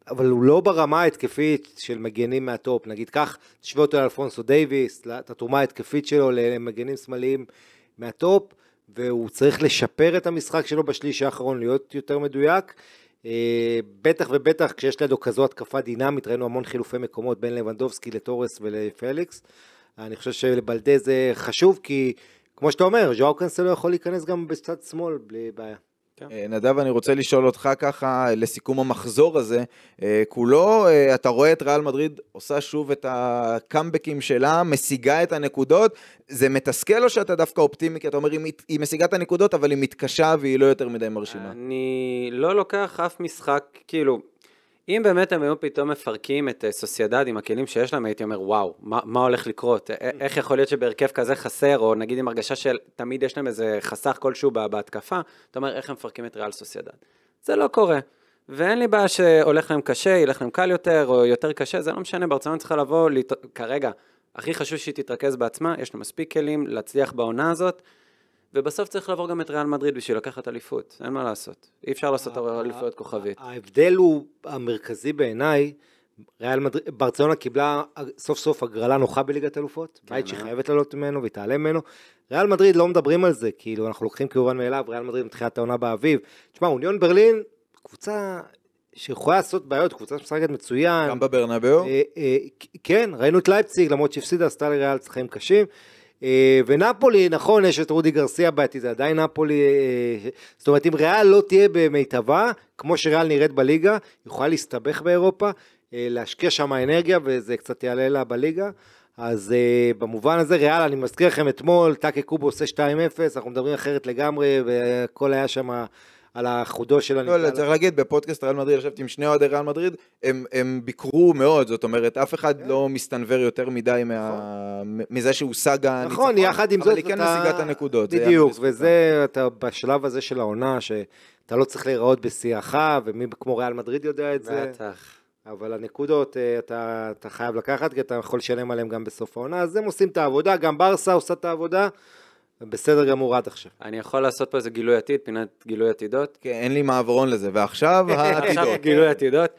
אבל הוא לא ברמה ההתקפית של מגנים מהטופ. נגיד כך, תשווה אותו לאלפונסו דייוויס, את התרומה ההתקפית שלו למגנים שמאליים מהטופ, והוא צריך לשפר את המשחק שלו בשליש האחרון, להיות יותר מדויק. אה, בטח ובטח כשיש לידו כזו התקפה דינמית, ראינו המון חילופי מקומות בין לבנדובסקי לתורס ולפליקס. אני חושב שלבלדה זה חשוב כי... כמו שאתה אומר, ז'ואר קנסלו לא יכול להיכנס גם בצד שמאל בלי בעיה. כן. אה, נדב, אני רוצה לשאול אותך ככה, לסיכום המחזור הזה, אה, כולו, אה, אתה רואה את ריאל מדריד עושה שוב את הקאמבקים שלה, משיגה את הנקודות, זה מתסכל או שאתה דווקא אופטימי, כי אתה אומר, היא משיגה את הנקודות, אבל היא מתקשה והיא לא יותר מדי מרשימה? אני לא לוקח אף משחק, כאילו, אם באמת הם היו פתאום מפרקים את אה, סוסיידד עם הכלים שיש להם, הייתי אומר, וואו, מה, מה הולך לקרות? אה, אה, איך יכול להיות שבהרכב כזה חסר, או נגיד עם הרגשה של תמיד יש להם איזה חסך כלשהו בה, בהתקפה, אתה אומר, איך הם מפרקים את ריאל סוסיידד? זה לא קורה. ואין לי בעיה שהולך להם קשה, ילך להם קל יותר, או יותר קשה, זה לא משנה, ברצלונה צריכה לבוא, לת... כרגע, הכי חשוב שהיא תתרכז בעצמה, יש לה מספיק כלים להצליח בעונה הזאת. ובסוף צריך לעבור גם את ריאל מדריד בשביל לקחת אליפות, אין מה לעשות. אי אפשר לעשות אה, אליפויות כוכבית. ההבדל הוא המרכזי בעיניי, ריאל מדריד, ברצלונה קיבלה סוף סוף הגרלה נוחה בליגת אלופות, כן, בית אה. שהיא חייבת לעלות ממנו והיא תעלה ממנו. ריאל מדריד לא מדברים על זה, כאילו אנחנו לוקחים כמובן מאליו, ריאל מדריד מתחילת העונה באביב. תשמע, אוניון ברלין, קבוצה שיכולה לעשות בעיות, קבוצה שמשחקת מצוין. גם בברנבאו? אה, אה, כן, ראינו את לייפציג, למרות שהפסידה, עשתה לריאל צחקים קשים. אה, ונפולי, נכון, יש את רודי גרסיה בעתיד, זה עדיין נפולי, אה, זאת אומרת, אם ריאל לא תהיה במיטבה, כמו שריאל נראית בליגה, יכולה להסתבך באירופה, אה, להשקיע שם אנרגיה, וזה קצת יעלה לה בליגה. אז uh, במובן הזה ריאל, אני מזכיר לכם אתמול, טאקה קובו עושה 2-0, אנחנו מדברים אחרת לגמרי, והכל היה שם... שמה... על החודו של הנקודה. לא, לא צריך להגיד, בפודקאסט ריאל מדריד, ישבתי עם שני אוהדי ריאל מדריד, הם ביקרו מאוד, זאת אומרת, אף אחד כן. לא מסתנוור יותר מדי נכון. מזה שהושג הניצחון. נכון, יחד עם זאת, אבל היא כן משיגה את הנקודות. בדיוק, וזה, אתה בשלב הזה של העונה, שאתה לא צריך להיראות בשיאך, ומי כמו ריאל מדריד יודע את זה. בטח. אבל הנקודות אה, אתה, אתה חייב לקחת, כי אתה יכול לשלם עליהן גם בסוף העונה, אז הם עושים את העבודה, גם ברסה עושה את העבודה. בסדר גמור עד עכשיו. אני יכול לעשות פה איזה גילוי עתיד, פינת גילוי עתידות. כן, אין לי מעברון לזה, ועכשיו העתידות. עכשיו גילוי עתידות.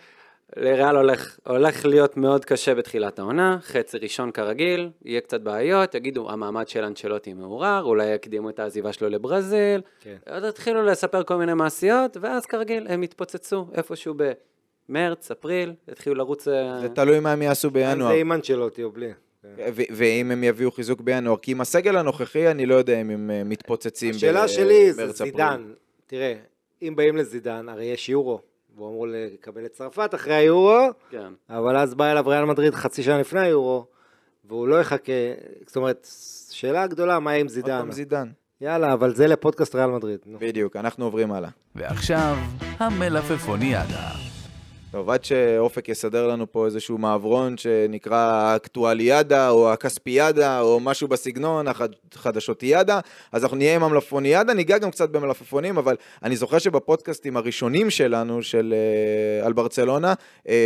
לריאל הולך, הולך להיות מאוד קשה בתחילת העונה, חצי ראשון כרגיל, יהיה קצת בעיות, יגידו המעמד של אנצ'לוטי מעורר, אולי יקדימו את העזיבה שלו לברזיל, כן. עוד התחילו לספר כל מיני מעשיות, ואז כרגיל הם התפוצצו איפשהו במרץ, אפריל, התחילו לרוץ... אה, זה תלוי מה הם יעשו בינואר. זה עם אנצ'לוטי או בלי. כן. ואם הם יביאו חיזוק בינואר, כי עם הסגל הנוכחי אני לא יודע אם הם אה, מתפוצצים במרץ אפריל. השאלה שלי זה זידן, תראה, אם באים לזידן, הרי יש יורו, והוא אמור לקבל את צרפת אחרי היורו, כן. אבל אז בא אליו ריאל מדריד חצי שנה לפני היורו, והוא לא יחכה, זאת אומרת, שאלה גדולה, מה עם זידן? עוד פעם זידן. יאללה, אבל זה לפודקאסט ריאל מדריד. בדיוק, אנחנו עוברים הלאה. ועכשיו, המלפפוניאדה. טוב, עד שאופק יסדר לנו פה איזשהו מעברון שנקרא האקטואליאדה או הכספיאדה או משהו בסגנון, החדשותיאדה, אז אנחנו נהיה עם המלפפוניאדה, ניגע גם קצת במלפפונים, אבל אני זוכר שבפודקאסטים הראשונים שלנו, של, אה, על ברצלונה, אה,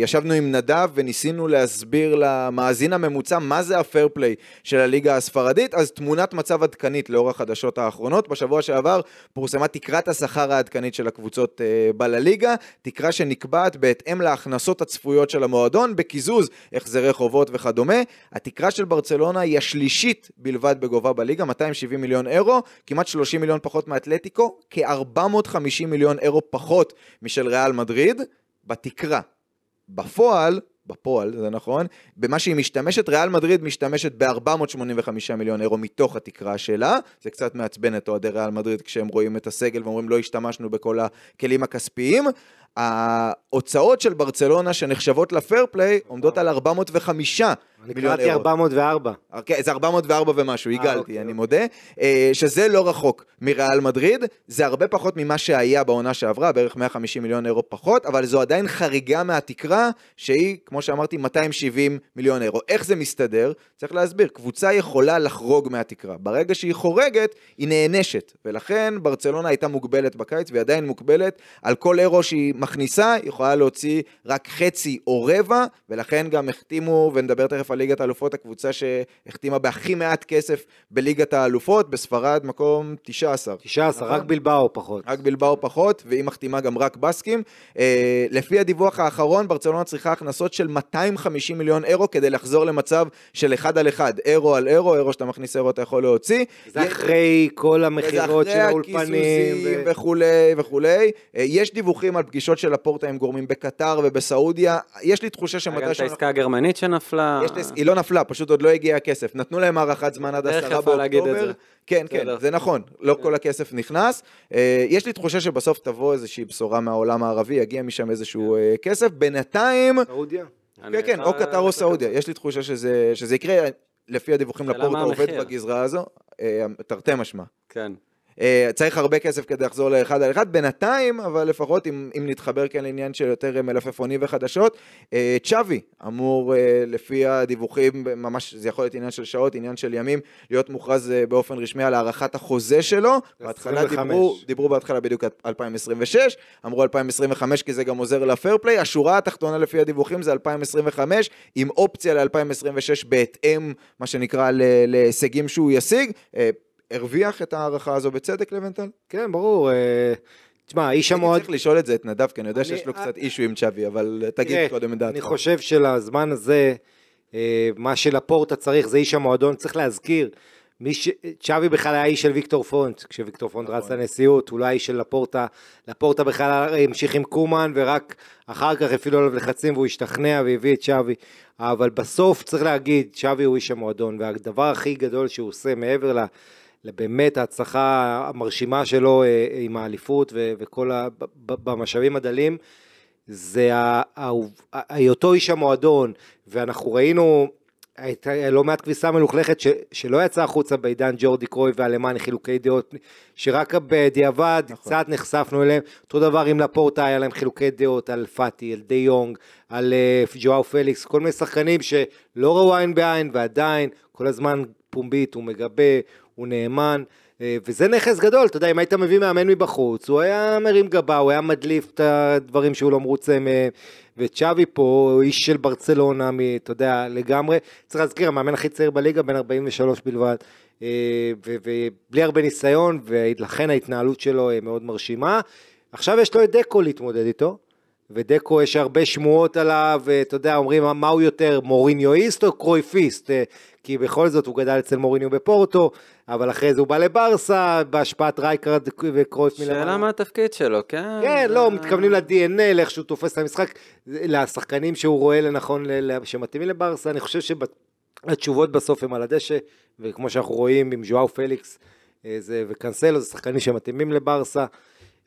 ישבנו עם נדב וניסינו להסביר למאזין הממוצע מה זה הפייר פליי של הליגה הספרדית, אז תמונת מצב עדכנית לאור החדשות האחרונות. בשבוע שעבר פורסמה תקרת השכר העדכנית של הקבוצות אה, בלליגה, תקרה שנ... נקבעת בהתאם להכנסות הצפויות של המועדון, בקיזוז החזרי חובות וכדומה. התקרה של ברצלונה היא השלישית בלבד בגובה בליגה, 270 מיליון אירו, כמעט 30 מיליון פחות מאתלטיקו, כ-450 מיליון אירו פחות משל ריאל מדריד, בתקרה. בפועל, בפועל, זה נכון, במה שהיא משתמשת, ריאל מדריד משתמשת ב-485 מיליון אירו מתוך התקרה שלה, זה קצת מעצבן את אוהדי ריאל מדריד כשהם רואים את הסגל ואומרים לא השתמשנו בכל הכלים הכספיים, ההוצאות של ברצלונה שנחשבות לפייר פליי עומדות על 405 אני קראתי 404. אוקיי, זה 404 ומשהו, אה, עיגלתי, אוקיי, אני אוקיי. מודה. אה, שזה לא רחוק מריאל מדריד, זה הרבה פחות ממה שהיה בעונה שעברה, בערך 150 מיליון אירו פחות, אבל זו עדיין חריגה מהתקרה, שהיא, כמו שאמרתי, 270 מיליון אירו. איך זה מסתדר? צריך להסביר, קבוצה יכולה לחרוג מהתקרה. ברגע שהיא חורגת, היא נענשת, ולכן ברצלונה הייתה מוגבלת בקיץ, והיא עדיין מוגבלת. על כל אירו שהיא מכניסה, היא יכולה להוציא רק חצי או רבע, ולכן גם החתימו, ונדבר תכף אלופה ליגת האלופות, הקבוצה שהחתימה בהכי מעט כסף בליגת האלופות, בספרד מקום 19. 19, רק נכון? בלבאו פחות. רק בלבאו פחות, והיא מחתימה גם רק בסקים. אה, לפי הדיווח האחרון, ברצלונה צריכה הכנסות של 250 מיליון אירו כדי לחזור למצב של אחד על אחד, אירו על אירו, אירו שאתה מכניס אירו אתה יכול להוציא. זה אחרי כל המכירות של האולפנים. ו... וכולי וכולי. אה, יש דיווחים על פגישות של הפורטה עם גורמים בקטר ובסעודיה. יש לי תחושה שמתי... הגנת העסקה הגרמנית שנפלה. יש לי כרטיס, היא לא נפלה, פשוט עוד לא הגיע הכסף. נתנו להם הארכת זמן עד עשרה באוקטובר. כן, כן, זה נכון, לא כן. כל הכסף נכנס. אה, יש לי תחושה שבסוף תבוא איזושהי בשורה מהעולם הערבי, יגיע משם איזשהו כן. אה, כסף. בינתיים... סעודיה. כן, כן, או קטר או סעודיה. יש לי תחושה שזה יקרה, לפי הדיווחים לפורט עובד בגזרה הזו, אה, תרתי משמע. כן. אה, צריך הרבה כסף כדי לחזור לאחד על אחד, בינתיים, אבל לפחות אם, אם נתחבר כאן לעניין של יותר מלפפונים וחדשות, אה, צ'אבי אמור, אה, לפי הדיווחים, ממש זה יכול להיות עניין של שעות, עניין של ימים, להיות מוכרז באופן רשמי על הארכת החוזה שלו. בהתחלה דיברו, דיברו בהתחלה בדיוק 2026, אמרו 2025 כי זה גם עוזר לפרפליי, השורה התחתונה לפי הדיווחים זה 2025, עם אופציה ל-2026 בהתאם, מה שנקרא, להישגים שהוא ישיג. הרוויח את ההערכה הזו בצדק לבנטל? כן, ברור. אה, תשמע, איש המועד... צריך לשאול את זה את נדב, כי אני יודע שיש לו אה, קצת אישו עם צ'אבי, אבל תגיד קודם את דעתך. אני חושב שלזמן הזה, אה, מה שלפורטה צריך זה איש המועדון, צריך להזכיר. ש... צ'אבי בכלל היה איש של ויקטור פונט, כשוויקטור פונט נכון. רץ לנשיאות, הוא לא היה איש של לפורטה, לפורטה בכלל המשיך עם קומן, ורק אחר כך הפעילו עליו לחצים והוא השתכנע והביא את צ'אבי, אבל בסוף צריך להגיד, צ'אבי הוא איש המועדון, והדבר הכי גדול שהוא עושה מעבר ל... לה... לבאמת ההצלחה המרשימה שלו אה, אה, עם האליפות וכל ה... במשאבים הדלים, זה היותו איש המועדון, ואנחנו ראינו הייתה אה, לא מעט כביסה מלוכלכת ש, שלא יצאה החוצה בעידן ג'ורדי קרוי והלמאני חילוקי דעות שרק בדיעבד נכון. קצת נחשפנו אליהם. אותו דבר עם לפורטה היה להם חילוקי דעות על פאטי, על די יונג, על uh, ג'ואר פליקס, כל מיני שחקנים שלא ראו עין בעין ועדיין כל הזמן פומבית, הוא מגבה, הוא נאמן, אה, וזה נכס גדול, אתה יודע, אם היית מביא מאמן מבחוץ, הוא היה מרים גבה, הוא היה מדליף את הדברים שהוא לא מרוצה מהם, וצ'אבי פה, הוא איש של ברצלונה, אתה יודע, לגמרי, צריך להזכיר, המאמן הכי צעיר בליגה, בן 43 בלבד, אה, ובלי הרבה ניסיון, ולכן ההתנהלות שלו אה, מאוד מרשימה. עכשיו יש לו את דקו להתמודד איתו. ודקו יש הרבה שמועות עליו, אתה יודע, אומרים מה הוא יותר, מוריניואיסט או קרויפיסט? אה, כי בכל זאת הוא גדל אצל מוריניו בפורטו, אבל אחרי זה הוא בא לברסה, בהשפעת רייקרד וקרויף מלמעלה. שאלה מה התפקיד שלו, כן? כן, זה... לא, מתכוונים ל-DNA, לאיך שהוא תופס את המשחק, לשחקנים שהוא רואה לנכון, שמתאימים לברסה, אני חושב שהתשובות בסוף הן על הדשא, וכמו שאנחנו רואים עם ז'ואאו פליקס אה, וקאנסלו, זה שחקנים שמתאימים לברסה.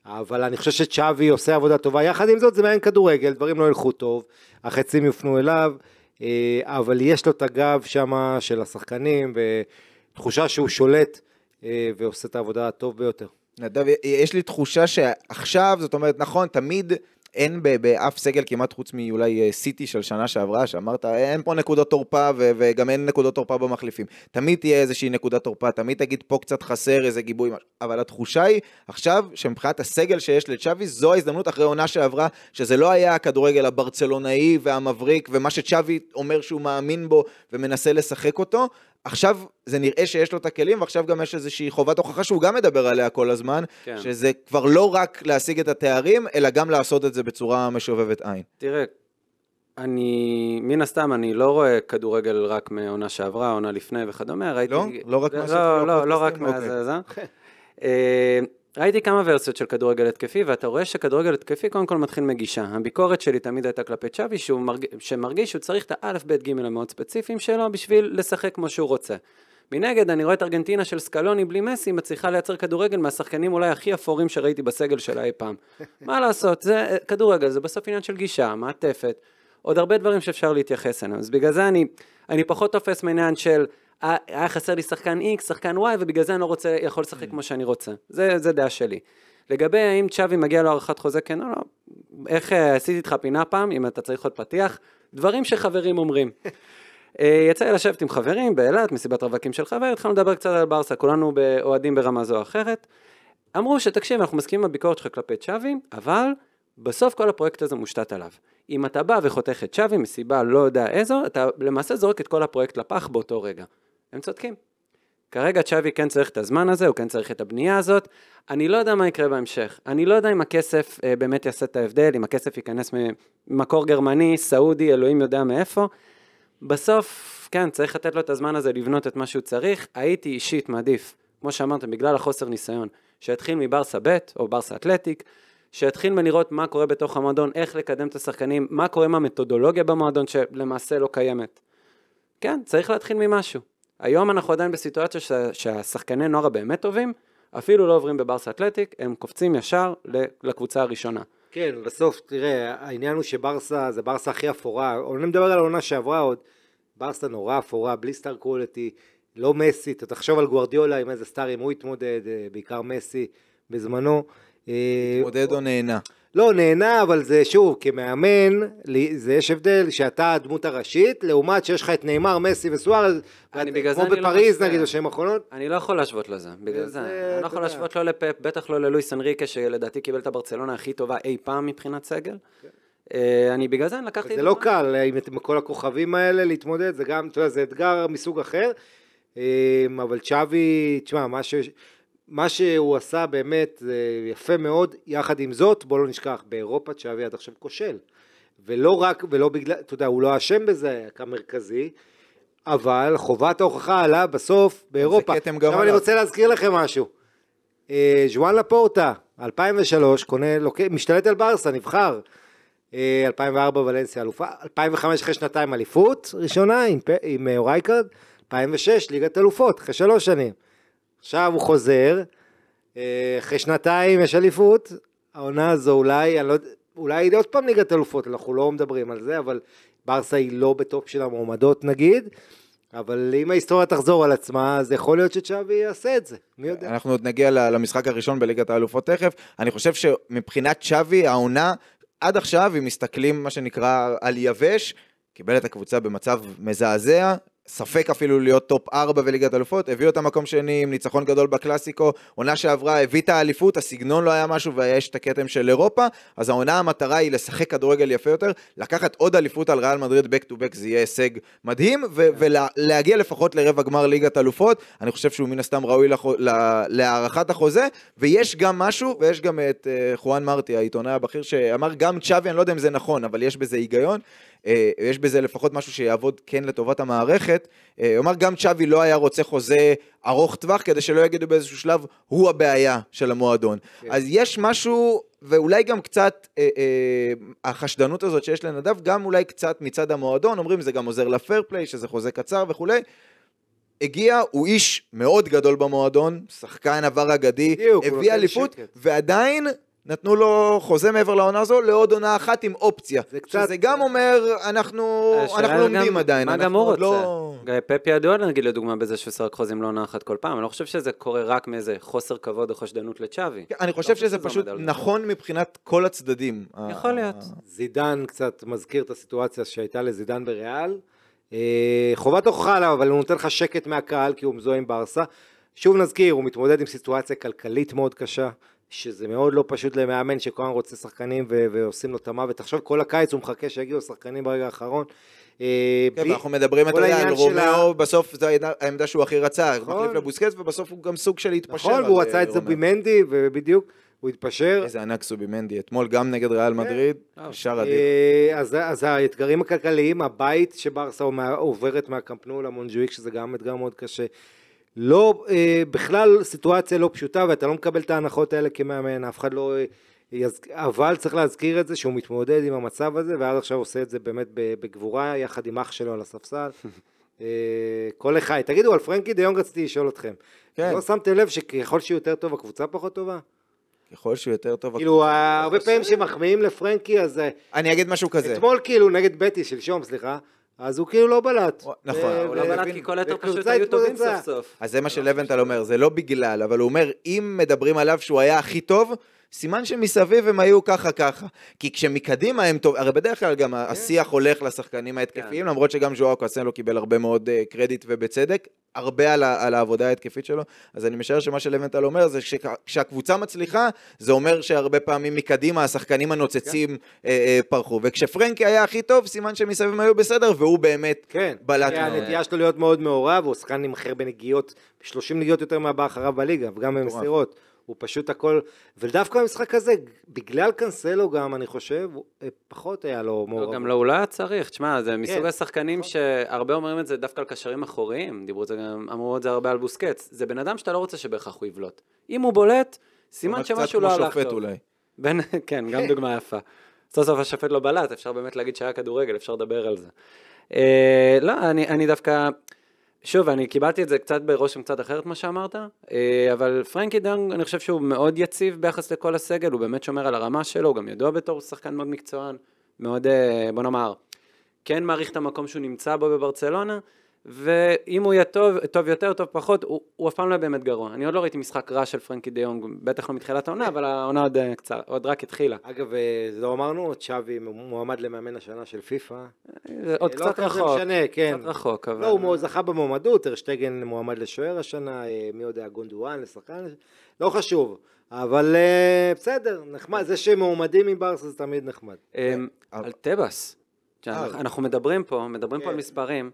אבל אני חושב שצ'אבי עושה עבודה טובה, יחד עם זאת זה מעין כדורגל, דברים לא ילכו טוב, החצים יופנו אליו, אה, אבל יש לו את הגב שם של השחקנים, ותחושה שהוא שולט אה, ועושה את העבודה הטוב ביותר. נדב, יש לי תחושה שעכשיו, זאת אומרת, נכון, תמיד אין באף סגל כמעט חוץ מאולי אה, סיטי של שנה שעברה, שאמרת, אין פה נקודות תורפה וגם אין נקודות תורפה במחליפים. תמיד תהיה איזושהי נקודת תורפה, תמיד תגיד פה קצת חסר איזה גיבוי, אבל התחושה היא עכשיו שמבחינת הסגל שיש לצ'אבי, זו ההזדמנות אחרי עונה שעברה, שזה לא היה הכדורגל הברצלונאי והמבריק ומה שצ'אבי אומר שהוא מאמין בו ומנסה לשחק אותו, עכשיו זה נראה שיש לו את הכלים, ועכשיו גם יש איזושהי חובת הוכחה שהוא גם מדבר עליה כל הזמן, כן. שזה כבר לא רק להשיג את התארים, אלא גם לעשות את זה בצורה משובבת עין. תראה, אני, מן הסתם, אני לא רואה כדורגל רק מעונה שעברה, עונה לפני וכדומה, ראיתי... לא? לא רק לא, מה לא, לא, לא רק מה זה, זה. ראיתי כמה ורסיות של כדורגל התקפי, ואתה רואה שכדורגל התקפי קודם כל מתחיל מגישה. הביקורת שלי תמיד הייתה כלפי צ'אבי, שהוא מרג... שמרגיש שהוא צריך את האלף, בית, גימל המאוד ספציפיים שלו בשביל לשחק כמו שהוא רוצה. מנגד, אני רואה את ארגנטינה של סקלוני בלי מסי מצליחה לייצר כדורגל מהשחקנים אולי הכי אפורים שראיתי בסגל שלה אי פעם. מה לעשות, זה אה, כדורגל, זה בסוף עניין של גישה, מעטפת, עוד הרבה דברים שאפשר להתייחס אליהם. אז בגלל זה אני, אני פחות תופס מעניין של היה חסר לי שחקן X, שחקן Y, ובגלל זה אני לא רוצה, יכול לשחק כמו שאני רוצה. זה, זה דעה שלי. לגבי האם צ'אבי מגיע לו הארכת חוזה, כן או לא, איך אה, עשיתי איתך פינה פעם, אם אתה צריך עוד פתיח, דברים שחברים אומרים. אה, יצא לי לשבת עם חברים באילת, מסיבת רווקים של חבר, התחלנו לדבר קצת על ברסה, כולנו אוהדים ברמה זו או אחרת. אמרו שתקשיב, אנחנו מסכימים עם הביקורת שלך כלפי צ'אבי, אבל בסוף כל הפרויקט הזה מושתת עליו. אם אתה בא וחותך את צ'אבי מסיבה לא יודע איזו, אתה למעשה זורק את כל הפרויקט לפח באותו רגע. הם צודקים. כרגע צ'אבי כן צריך את הזמן הזה, הוא כן צריך את הבנייה הזאת. אני לא יודע מה יקרה בהמשך. אני לא יודע אם הכסף אה, באמת יעשה את ההבדל, אם הכסף ייכנס ממקור גרמני, סעודי, אלוהים יודע מאיפה. בסוף, כן, צריך לתת לו את הזמן הזה לבנות את מה שהוא צריך. הייתי אישית מעדיף, כמו שאמרתם, בגלל החוסר ניסיון, שיתחיל מברסה ב' או ברסה אתלטיק, שיתחיל מלראות מה קורה בתוך המועדון, איך לקדם את השחקנים, מה קורה עם המתודולוגיה במועדון שלמעשה לא קיימת. כן, צריך להתחיל ממשהו. היום אנחנו עדיין בסיטואציה ש... שהשחקני נוער הבאמת טובים, אפילו לא עוברים בברסה אתלטיק, הם קופצים ישר לקבוצה הראשונה. כן, בסוף, תראה, העניין הוא שברסה זה ברסה הכי אפורה, אני לא מדבר על העונה שעברה עוד, ברסה נורא אפורה, בלי סטאר קולטי, לא מסי, אתה תחשוב על גוורדיולה עם איזה סטארים הוא התמודד, אה, בעיקר מסי בזמנו. אה, התמודד או נהנה. לא, נהנה, אבל זה שוב, כמאמן, לי, זה יש הבדל שאתה הדמות הראשית, לעומת שיש לך את נאמר, מסי וסוארז, כמו לא בפריז לא נגיד או שהם אחרונות. אני לא יכול להשוות לזה, בגלל זה. זה. אני לא יכול להשוות לא לפאפ, בטח לא ללואיס אנריקה, שלדעתי קיבל את הברצלונה הכי טובה אי פעם מבחינת סגל. כן. אה, אני בגלל זה אני לקחתי... זה לא קל, אה, עם כל הכוכבים האלה להתמודד, זה גם, אתה יודע, זה אתגר מסוג אחר. אה, אבל צ'אבי, תשמע, מה ש... מה שהוא עשה באמת זה יפה מאוד, יחד עם זאת בוא לא נשכח באירופה צ'אבי עד עכשיו כושל ולא רק, ולא בגלל, אתה יודע הוא לא אשם בזה כמרכזי אבל חובת ההוכחה עלה בסוף באירופה. זה כתם גרוע. עכשיו אני רוצה להזכיר לכם משהו. אה, ז'ואן לפורטה, 2003, קונה, לוק... משתלט על ברסה, נבחר. 2004 אה, ולנסיה אלופה, 2005 אחרי שנתיים אליפות ראשונה עם, פ... עם רייקרד, 2006 ליגת אלופות, אחרי שלוש שנים. עכשיו הוא חוזר, אה, אחרי שנתיים יש אליפות, העונה הזו אולי, אני לא, אולי עוד פעם ליגת אלופות, אנחנו לא מדברים על זה, אבל ברסה היא לא בטופ של המועמדות נגיד. אבל אם ההיסטוריה תחזור על עצמה, אז יכול להיות שצ'אבי יעשה את זה, מי יודע. אנחנו עוד נגיע למשחק הראשון בליגת האלופות תכף. אני חושב שמבחינת צ'אבי, העונה, עד עכשיו, אם מסתכלים, מה שנקרא, על יבש, קיבל את הקבוצה במצב מזעזע, ספק אפילו להיות טופ 4 בליגת אלופות, הביא אותה מקום שני עם ניצחון גדול בקלאסיקו, עונה שעברה הביא את האליפות, הסגנון לא היה משהו ויש את הכתם של אירופה, אז העונה המטרה היא לשחק כדורגל יפה יותר, לקחת עוד אליפות על ריאל מדריד back to back זה יהיה הישג מדהים, ו- כן. ולהגיע לפחות לרבע גמר ליגת אלופות, אני חושב שהוא מן הסתם ראוי להערכת החוזה, ויש גם משהו, ויש גם את אה, חואן מרטי העיתונאי הבכיר שאמר גם צ'אבי, אני לא יודע אם זה נכון, אבל יש בזה היגיון, אה, יש בזה לפחות משהו שיעבוד כן לטובת המערכת. אומר, אה, גם צ'אבי לא היה רוצה חוזה ארוך טווח, כדי שלא יגידו באיזשהו שלב, הוא הבעיה של המועדון. כן. אז יש משהו, ואולי גם קצת אה, אה, החשדנות הזאת שיש לנדב, גם אולי קצת מצד המועדון, אומרים זה גם עוזר לפייר פליי, שזה חוזה קצר וכולי. הגיע, הוא איש מאוד גדול במועדון, שחקן עבר אגדי, הביא אליפות, ועדיין נתנו לו חוזה מעבר לעונה הזו לעוד עונה אחת עם אופציה. זה קצת... שזה גם אומר, אנחנו, אה, אנחנו לומדים גם, עדיין. מה גם הוא לא- רוצה? לא... גיא פפי ידוע נגיד לדוגמה בזה שהוא שרק חוזים לעונה אחת כל פעם, אני לא חושב שזה קורה רק מאיזה חוסר כבוד או חשדנות לצ'אבי. כן, אני לא חושב שזה פשוט נכון מבחינת כל הצדדים. יכול אה, להיות. זידן קצת מזכיר את הסיטואציה שהייתה לזידן בריאל. אה, חובת הוכחה עליו, אבל הוא נותן לך שקט מהקהל כי הוא מזוהה עם ברסה. שוב נזכיר, הוא מתמודד עם סיטואציה כלכלית מאוד קשה. שזה מאוד לא פשוט למאמן שכל הזמן רוצה שחקנים ו- ועושים לו את המוות. עכשיו כל הקיץ הוא מחכה שיגיעו שחקנים ברגע האחרון. אה, כן, אנחנו מדברים, על רומאו, בסוף זו העמדה שהוא הכי רצה, הוא מחליף נכון. לבוסקץ, ובסוף הוא גם סוג של התפשר. נכון, והוא אה, רצה את זובימנדי, ובדיוק, הוא התפשר. איזה ענק סובימנדי, אתמול גם נגד ריאל כן. מדריד, אה, שער אדיר. אז האתגרים הכלכליים, הבית שברסה עוברת מהקמפנול למונג'וויק, שזה גם אתגר מאוד קשה. לא, אה, בכלל סיטואציה לא פשוטה ואתה לא מקבל את ההנחות האלה כמאמן, אף אחד לא... אה, יז... אבל צריך להזכיר את זה שהוא מתמודד עם המצב הזה ועד עכשיו עושה את זה באמת בגבורה יחד עם אח שלו על הספסל. אה, כל אחד, תגידו על פרנקי דה יונג רציתי לשאול אתכם. כן. לא שמתם לב שככל שהוא יותר טוב הקבוצה פחות טובה? ככל שהוא יותר טוב... כאילו, הרבה פעמים שמחמיאים לפרנקי, אז... אה, אני אגיד משהו כזה. אתמול כאילו, נגד בטי, שלשום, סליחה, אז הוא כאילו לא בלט. נכון. הוא לא בלט כי כל היתר פשוט היו טובים סוף סוף. אז זה מה לא שלבנטל אומר, זה לא בגלל, אבל הוא אומר, אם מדברים עליו שהוא היה הכי טוב, סימן שמסביב הם היו ככה ככה. כי כשמקדימה הם טוב, הרי בדרך כלל גם כן. השיח הולך לשחקנים ההתקפיים, כן. למרות שגם ז'ואר קאסן קיבל הרבה מאוד אה, קרדיט ובצדק, הרבה על, על העבודה ההתקפית שלו, אז אני משער שמה שלוונטל אומר זה שכשהקבוצה מצליחה, זה אומר שהרבה פעמים מקדימה השחקנים הנוצצים כן. אה, אה, פרחו, וכשפרנקי היה הכי טוב, סימן שמסביב הם היו בסדר, והוא באמת כן. בלט כן, מאוד. כן, הנטייה שלו להיות מאוד מעורב, הוא שחקן עם בנגיעות, 30 נגיעות יותר מהבא אחריו בליגה, וגם במסירות. הוא פשוט הכל, ודווקא המשחק הזה, בגלל קנסלו גם, אני חושב, אה, פחות היה לו לא, מעורבות. גם לא, אולי לא היה צריך, תשמע, זה כן, מסוג השחקנים נכון. שהרבה אומרים את זה דווקא על קשרים אחוריים, דיברו את זה גם, אמרו את זה הרבה על בוסקץ, זה בן אדם שאתה לא רוצה שבהכרח הוא יבלוט. אם הוא בולט, סימן שמשהו לא הלך טוב. אולי. בין, כן, גם דוגמה יפה. סוף סוף השופט לא בלט, אפשר באמת להגיד שהיה כדורגל, אפשר לדבר על זה. אה, לא, אני, אני דווקא, שוב, אני קיבלתי את זה קצת ברושם קצת אחרת מה שאמרת, אה, אבל פרנקי דנג, אני חושב שהוא מאוד יציב ביחס לכל הסגל, הוא באמת שומר על הרמה שלו, הוא גם ידוע בתור שחקן מאוד מקצוען, מאוד, אה, בוא נאמר, כן מעריך את המקום שהוא נמצא בו בברצלונה, ואם הוא יהיה טוב, טוב יותר, טוב פחות, הוא, הוא אף פעם לא באמת גרוע. אני עוד לא ראיתי משחק רע של פרנקי דה יונג, בטח לא מתחילת העונה, אבל העונה עוד אה, קצר, עוד רק התחילה. אגב, אה, לא אמרנו, צ'אבי מועמד למאמן השנה של פיפא. אה, עוד לא קצת לא רחוק. לא משנה, כן. קצת רחוק, אבל... לא, הוא זכה במועמדות, ארשטייגן מועמד לשוער השנה, מי יודע, גונדואן, לשחקן, לא חשוב. אבל uh, בסדר, נחמד, זה שהם מועמדים מברסה זה תמיד נחמד. על טבעס. אנחנו מדברים פה, מדברים פה על כן. מספרים.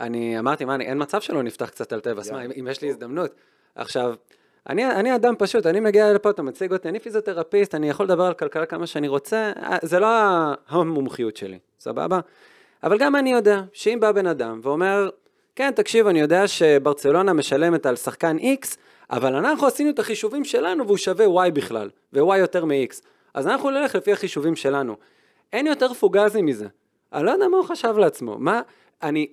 אני אמרתי, מה, אני, אין מצב שלא נפתח קצת על טבע, מה, אם, אם יש לי הזדמנות. עכשיו, אני, אני אדם פשוט, אני מגיע לפה, אתה מציג אותי, אני פיזיותרפיסט, אני יכול לדבר על כלכלה כמה שאני רוצה, אה, זה לא המומחיות שלי, סבבה? אבל גם אני יודע שאם בא בן אדם ואומר, כן, תקשיב, אני יודע שברצלונה משלמת על שחקן X, אבל אנחנו עשינו את החישובים שלנו והוא שווה Y בכלל, ו-Y יותר מ-X. אז אנחנו נלך לפי החישובים שלנו. אין יותר פוגזי מזה. אני לא יודע מה הוא חשב לעצמו. מה, אני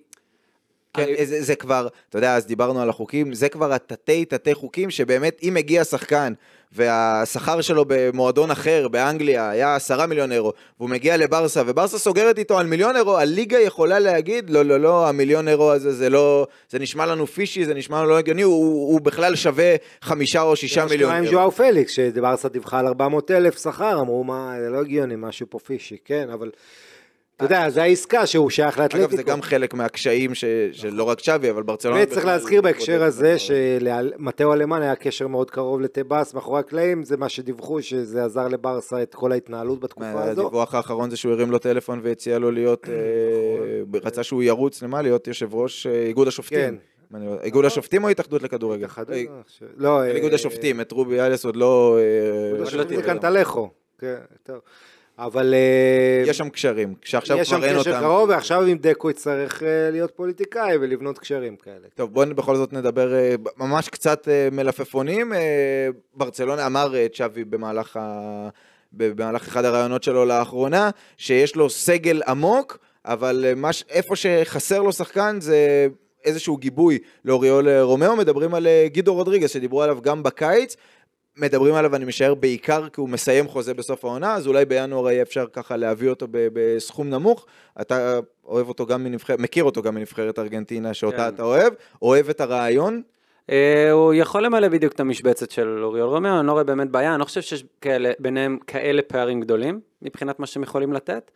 כן. אני... אה, זה, זה כבר, אתה יודע, אז דיברנו על החוקים, זה כבר התתי תתי חוקים שבאמת, אם הגיע שחקן והשכר שלו במועדון אחר באנגליה היה עשרה מיליון אירו, והוא מגיע לברסה, וברסה סוגרת איתו על מיליון אירו, הליגה יכולה להגיד, לא, לא, לא, המיליון אירו הזה זה לא, זה נשמע לנו פישי, זה נשמע לנו לא הגיוני, הוא, הוא, בכלל שווה חמישה או שישה מיליון אירו. זה משמע עם ז'ואר פליקס, שברסה דיווחה על 400 אלף שכר, אמרו, מה, זה לא הגיוני, משהו פה פישי, כן, אבל... אתה יודע, זו העסקה שהוא שייך לאתלטיקו. אגב, זה גם חלק מהקשיים שלא רק צ'אבי, אבל ברצלונה... וצריך להזכיר בהקשר הזה נכון. שלמטאו אלמן היה קשר מאוד קרוב לטבאס מאחורי הקלעים, זה מה שדיווחו, שזה עזר לברסה את כל ההתנהלות בתקופה הזו. הדיווח האחרון זה שהוא הרים לו טלפון והציע לו להיות... אה, נכון. רצה שהוא ירוץ, למה? להיות יושב ראש אה, איגוד השופטים. כן. איגוד נכון. השופטים או התאחדות לכדורגל? אה, לא, איגוד השופטים, את רובי אליאס עוד לא... איגוד לא השופטים זה קנטלחו. כן, טוב. אבל... אה, יש שם קשרים, כשעכשיו כבר אין אותם. יש שם קשר קרוב, ועכשיו עם דקו יצטרך אה, להיות פוליטיקאי ולבנות קשרים כאלה. טוב, בואו בכל זאת נדבר אה, ממש קצת מלפפונים. ברצלונה אמר צ'אבי במהלך, ה... במהלך אחד הראיונות שלו לאחרונה, שיש לו סגל עמוק, אבל מש... איפה שחסר לו שחקן זה איזשהו גיבוי לאוריול רומאו, מדברים על גידו רודריגס שדיברו עליו גם בקיץ, מדברים עליו, אני משער, בעיקר כי הוא מסיים חוזה בסוף העונה, אז אולי בינואר יהיה אפשר ככה להביא אותו בסכום נמוך. אתה אוהב אותו גם מנבחרת, מכיר אותו גם מנבחרת ארגנטינה, שאותה כן. אתה אוהב, אוהב את הרעיון. אה, הוא יכול למלא בדיוק את המשבצת של אוריול רומאו, אני לא רואה באמת בעיה, אני לא חושב שיש כאלה, ביניהם כאלה פערים גדולים, מבחינת מה שהם יכולים לתת.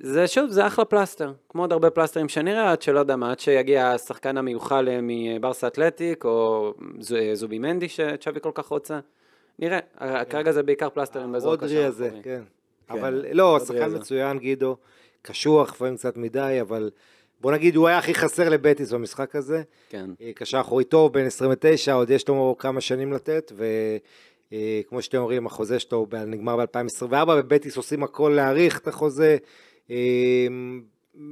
זה שוב, זה אחלה פלסטר, כמו עוד הרבה פלסטרים שנראה, עד שלא יודע מה, עד שיגיע השחקן המיוחל אה, מברסה אתלטיק, או אה, זובי מנדי שצ'אבי כל כך רוצה. נראה, כרגע זה בעיקר פלסטרים באזור קשר. רודרי הזה, כן. אבל לא, שחקן מצוין, גידו. קשוח, לפעמים קצת מדי, אבל בוא נגיד, הוא היה הכי חסר לבטיס במשחק הזה. כן. אה, קשר אחורי טוב, בן 29, עוד יש לו כמה שנים לתת, וכמו אה, שאתם אומרים, החוזה שלו נגמר ב-2024, ובטיס עושים הכל להאריך את החוזה. אמ,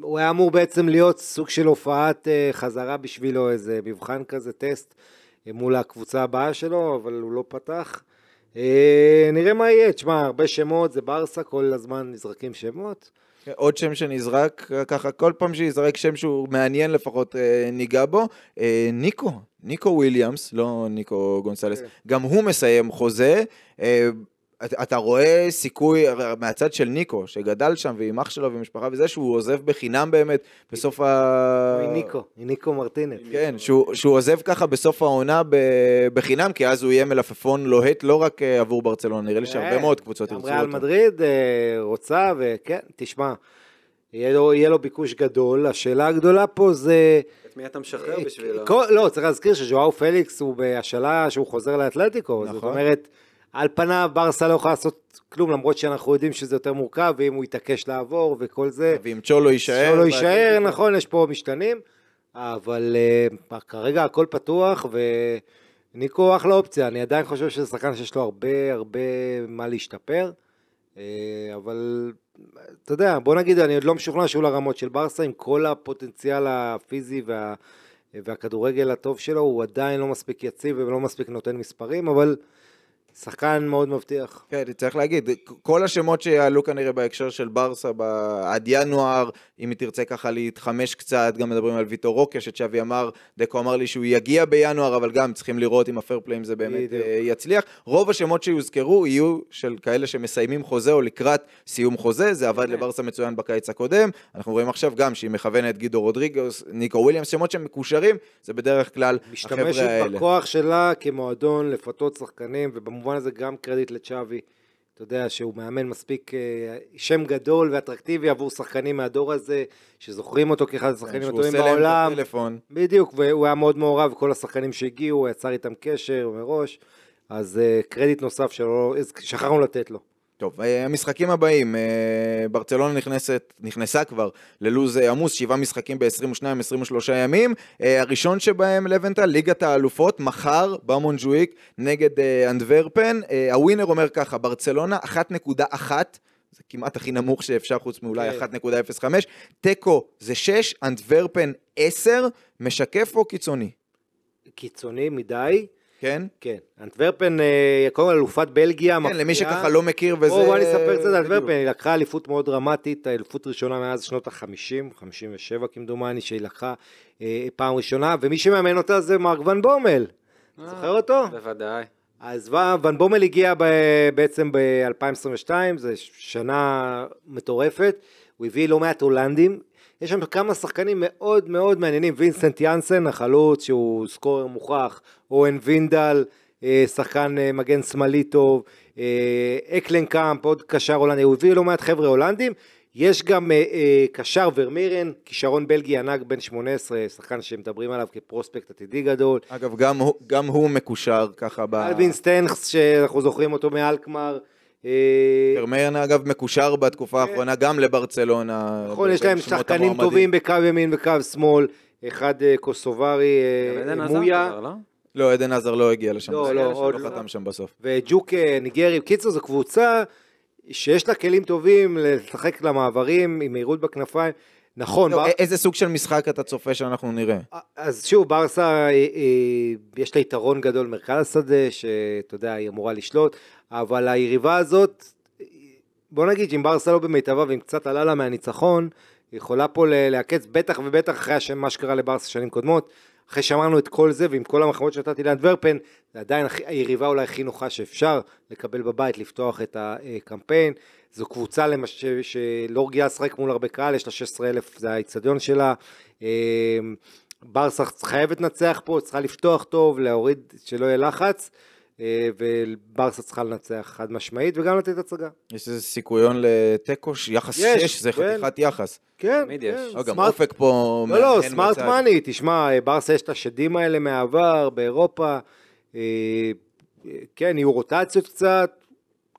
הוא היה אמור בעצם להיות סוג של הופעת אה, חזרה בשבילו, איזה מבחן כזה, טסט, מול הקבוצה הבאה שלו, אבל הוא לא פתח. אה, נראה מה יהיה, תשמע, הרבה שמות, זה ברסה, כל הזמן נזרקים שמות. עוד שם שנזרק, ככה כל פעם שיזרק שם שהוא מעניין לפחות אה, ניגע בו, אה, ניקו, ניקו וויליאמס, לא ניקו גונסלס, כן. גם הוא מסיים חוזה, אתה אתה רואה סיכוי אה, מהצד של ניקו, שגדל שם ועם אח שלו ועם משפחה וזה, שהוא עוזב בחינם באמת בסוף ה... ניקו, ניקו מרטינט. כן, שהוא, שהוא עוזב ככה בסוף העונה בחינם, כי אז הוא יהיה מלפפון לוהט לא רק אה, עבור ברצלון, נראה לי שהרבה כן. מאוד קבוצות ירצו אותו. ריאל מדריד אה, רוצה, וכן, תשמע, יהיה לו, יהיה לו ביקוש גדול, השאלה הגדולה פה זה... מי אתה משחרר בשבילו? לא, צריך להזכיר שז'ואאו פליקס הוא בהשאלה שהוא חוזר לאתלטיקו, נכון. זאת אומרת... על פניו ברסה לא יכולה לעשות כלום, למרות שאנחנו יודעים שזה יותר מורכב, ואם הוא יתעקש לעבור וכל זה. ואם צ'ולו יישאר. צ'ולו יישאר, נכון, יש פה משתנים, אבל uh, כרגע הכל פתוח, וניקו אחלה אופציה, אני עדיין חושב שזה שחקן שיש לו הרבה הרבה מה להשתפר, uh, אבל אתה יודע, בוא נגיד, אני עוד לא משוכנע שהוא לרמות של ברסה, עם כל הפוטנציאל הפיזי וה... והכדורגל הטוב שלו, הוא עדיין לא מספיק יציב ולא מספיק נותן מספרים, אבל... שחקן מאוד מבטיח. כן, צריך להגיד, כל השמות שיעלו כנראה בהקשר של ברסה ב... עד ינואר, אם היא תרצה ככה להתחמש קצת, גם מדברים על ויטור רוקה, שצ'אבי אמר, דקו אמר לי שהוא יגיע בינואר, אבל גם צריכים לראות אם הפייר פליים זה באמת בדיוק. אה, יצליח. רוב השמות שיוזכרו יהיו של כאלה שמסיימים חוזה או לקראת סיום חוזה, זה עבד לברסה מצוין בקיץ הקודם, אנחנו רואים עכשיו גם שהיא מכוונת גידו רודריגוס, ניקו וויליאמס, שמות שהם מקושרים, זה בדרך כלל החבר'ה האלה. משתמשת בכוח שלה כמועדון לפתות שחקנים, ובמ... במובן הזה גם קרדיט לצ'אבי, אתה יודע, שהוא מאמן מספיק אה, שם גדול ואטרקטיבי עבור שחקנים מהדור הזה, שזוכרים אותו כאחד השחקנים כן, הטובים בעולם. בדיוק, והוא היה מאוד מעורב, כל השחקנים שהגיעו, הוא יצר איתם קשר מראש, אז אה, קרדיט נוסף שלא, שכחנו לתת לו. טוב, אה, המשחקים הבאים, אה, ברצלונה נכנסת, נכנסה כבר ללוז אה, עמוס, שבעה משחקים ב-22-23 ימים, הראשון שבהם לבנטל, ליגת האלופות, מחר במונג'וויק נגד אנדוורפן, הווינר אומר ככה, ברצלונה 1.1 זה כמעט הכי נמוך שאפשר, חוץ מאולי okay. כן. 1.05. תיקו זה 6, אנטוורפן 10, משקף או קיצוני? קיצוני מדי. כן? כן. אנטוורפן, אה, קודם כל אלופת בלגיה, מפתיעה. כן, למי שככה לא מכיר וזה... בואו בוא אני אספר קצת על אנטוורפן, היא לקחה אליפות מאוד דרמטית, אליפות ראשונה מאז שנות ה-50, 57 כמדומני, שהיא לקחה אה, פעם ראשונה, ומי שמאמן אותה זה מרק ון בומל. אה, זוכר אותו? בוודאי. אז ון בומל הגיע ב, בעצם ב-2022, זו שנה מטורפת. הוא הביא לא מעט הולנדים, יש שם כמה שחקנים מאוד מאוד מעניינים, וינסנט יאנסן, החלוץ שהוא סקורר מוכח, אורן וינדל, אה, שחקן אה, מגן שמאלי טוב, אה, אקלן קאמפ, עוד קשר הולנדי, הוא הביא לא מעט חבר'ה הולנדים, יש גם קשר ורמירן, כישרון בלגי ענק בן 18, שחקן שמדברים עליו כפרוספקט עתידי גדול. אגב, גם הוא, גם הוא מקושר ככה ב... אלווין סטנכס, שאנחנו זוכרים אותו מאלקמר. פרמיירן אה, אגב מקושר בתקופה כן. האחרונה גם לברצלונה. נכון, יש להם שחקנים טובים בקו ימין וקו שמאל, אחד אה, קוסוברי, אה, מויה. לא? לא, עדן עזר לא הגיע לשם, לא, לא, לא, עוד לא, לא חתם שם בסוף. וג'וק ניגרי, בקיצור זו קבוצה שיש לה כלים טובים לשחק למעברים עם מהירות בכנפיים. נכון. לא, בר... איזה סוג של משחק אתה צופה שאנחנו נראה? אז שוב, ברסה, יש לה יתרון גדול מרכז השדה, שאתה יודע, היא אמורה לשלוט. אבל היריבה הזאת, בוא נגיד שאם ברסה לא במיטבה ואם קצת עלה לה מהניצחון, היא יכולה פה לעקץ בטח ובטח אחרי השם, מה שקרה לברסה שנים קודמות. אחרי שאמרנו את כל זה ועם כל המחמאות שנתתי לאנדוורפן, זה עדיין היריבה אולי הכי נוחה שאפשר לקבל בבית, לפתוח את הקמפיין. זו קבוצה למש... ש... שלא רגילה לשחק מול הרבה קהל, יש לה 16 אלף, זה האיצטדיון שלה. אמ, ברסה חייבת לנצח פה, צריכה לפתוח טוב, להוריד, שלא יהיה לחץ. אה, וברסה צריכה לנצח חד משמעית וגם לתת הצגה. יש איזה סיכויון לתיקו, יחס 6, זה כן. חתיכת יחס. כן, כן. יש. אוקיי, גם אופק פה... לא, לא, סמארט מאני, תשמע, אה, ברסה יש את השדים האלה מהעבר, באירופה, אה, כן, יהיו רוטציות קצת,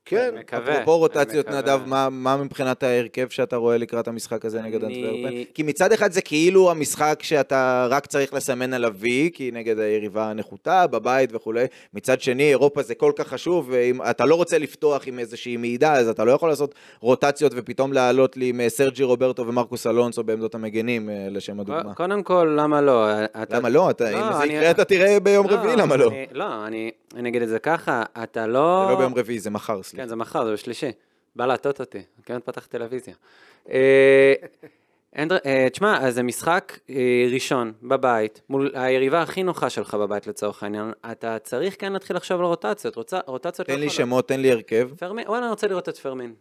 כן, אפרופו רוטציות נדב, מה, מה מבחינת ההרכב שאתה רואה לקראת המשחק הזה אני... נגד אנטוורפן? כי מצד אחד זה כאילו המשחק שאתה רק צריך לסמן על ה-V, כי נגד היריבה הנחותה, בבית וכולי, מצד שני אירופה זה כל כך חשוב, ואם אתה לא רוצה לפתוח עם איזושהי מעידה, אז אתה לא יכול לעשות רוטציות ופתאום לעלות לי עם אה, סרג'י רוברטו ומרקוס אלונסו בעמדות המגנים, אה, לשם הדוגמה. קודם כל, למה לא? אה, אתה... למה לא? אתה, לא אם אני... זה אני... יקרה אתה תראה ביום לא, רביעי למה לא. אני, לא, אני, אני אגיד את זה ככה, אתה לא... זה לא ביום רביעי, זה מחר, שלישי. כן, זה מחר, זה בשלישי. בא להטות אותי, כן, פתח טלוויזיה. אה, אה, תשמע, אז זה משחק אה, ראשון בבית, מול היריבה הכי נוחה שלך בבית לצורך העניין. אתה צריך כן להתחיל לחשוב על רוטציות, רוטציות... תן לא לי שמות, תן לי הרכב. פרמין, וואלה, אני רוצה לראות את פרמין.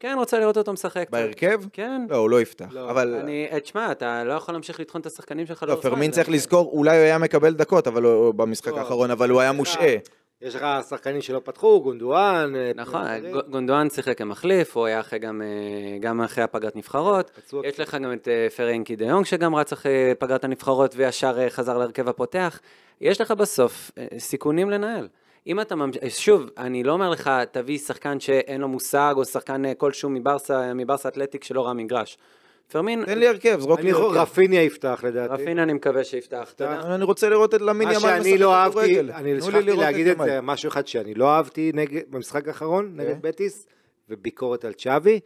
כן, רוצה לראות אותו משחק. בהרכב? כן. לא, הוא לא יפתח. לא, אבל... אני... תשמע, אתה לא יכול להמשיך לטחון את השחקנים שלך. לא, פרמין צריך לזכור, אולי הוא היה מקבל דקות אבל במשחק לא, האחרון, אבל הוא היה לא- מושעה. יש לך שחקנים שלא פתחו, גונדואן. אה, נכון, גונדואן שיחק כמחליף, הוא היה אחרי גם, אה, גם אחרי הפגרת נבחרות. יש לך גם את אה, פרנקי דה יונג שגם רץ אחרי פגרת הנבחרות וישר חזר להרכב הפותח. יש לך בסוף סיכונים לנהל. אם אתה ממשיך, שוב, אני לא אומר לך, תביא שחקן שאין לו מושג, או שחקן כלשהו מברסה, מברסה אתלטיק שלא ראה מגרש. פרמין... תן לי הרכב, זרוק לי הרכב. רפיניה יפתח לדעתי. רפיניה אני מקווה שיפתח. אני רוצה לראות את למיניה מה שאני לא אהבתי, אני שכחתי להגיד את זה, משהו אחד שאני לא אהבתי במשחק האחרון, כן. נגד בטיס, וביקורת על צ'אבי.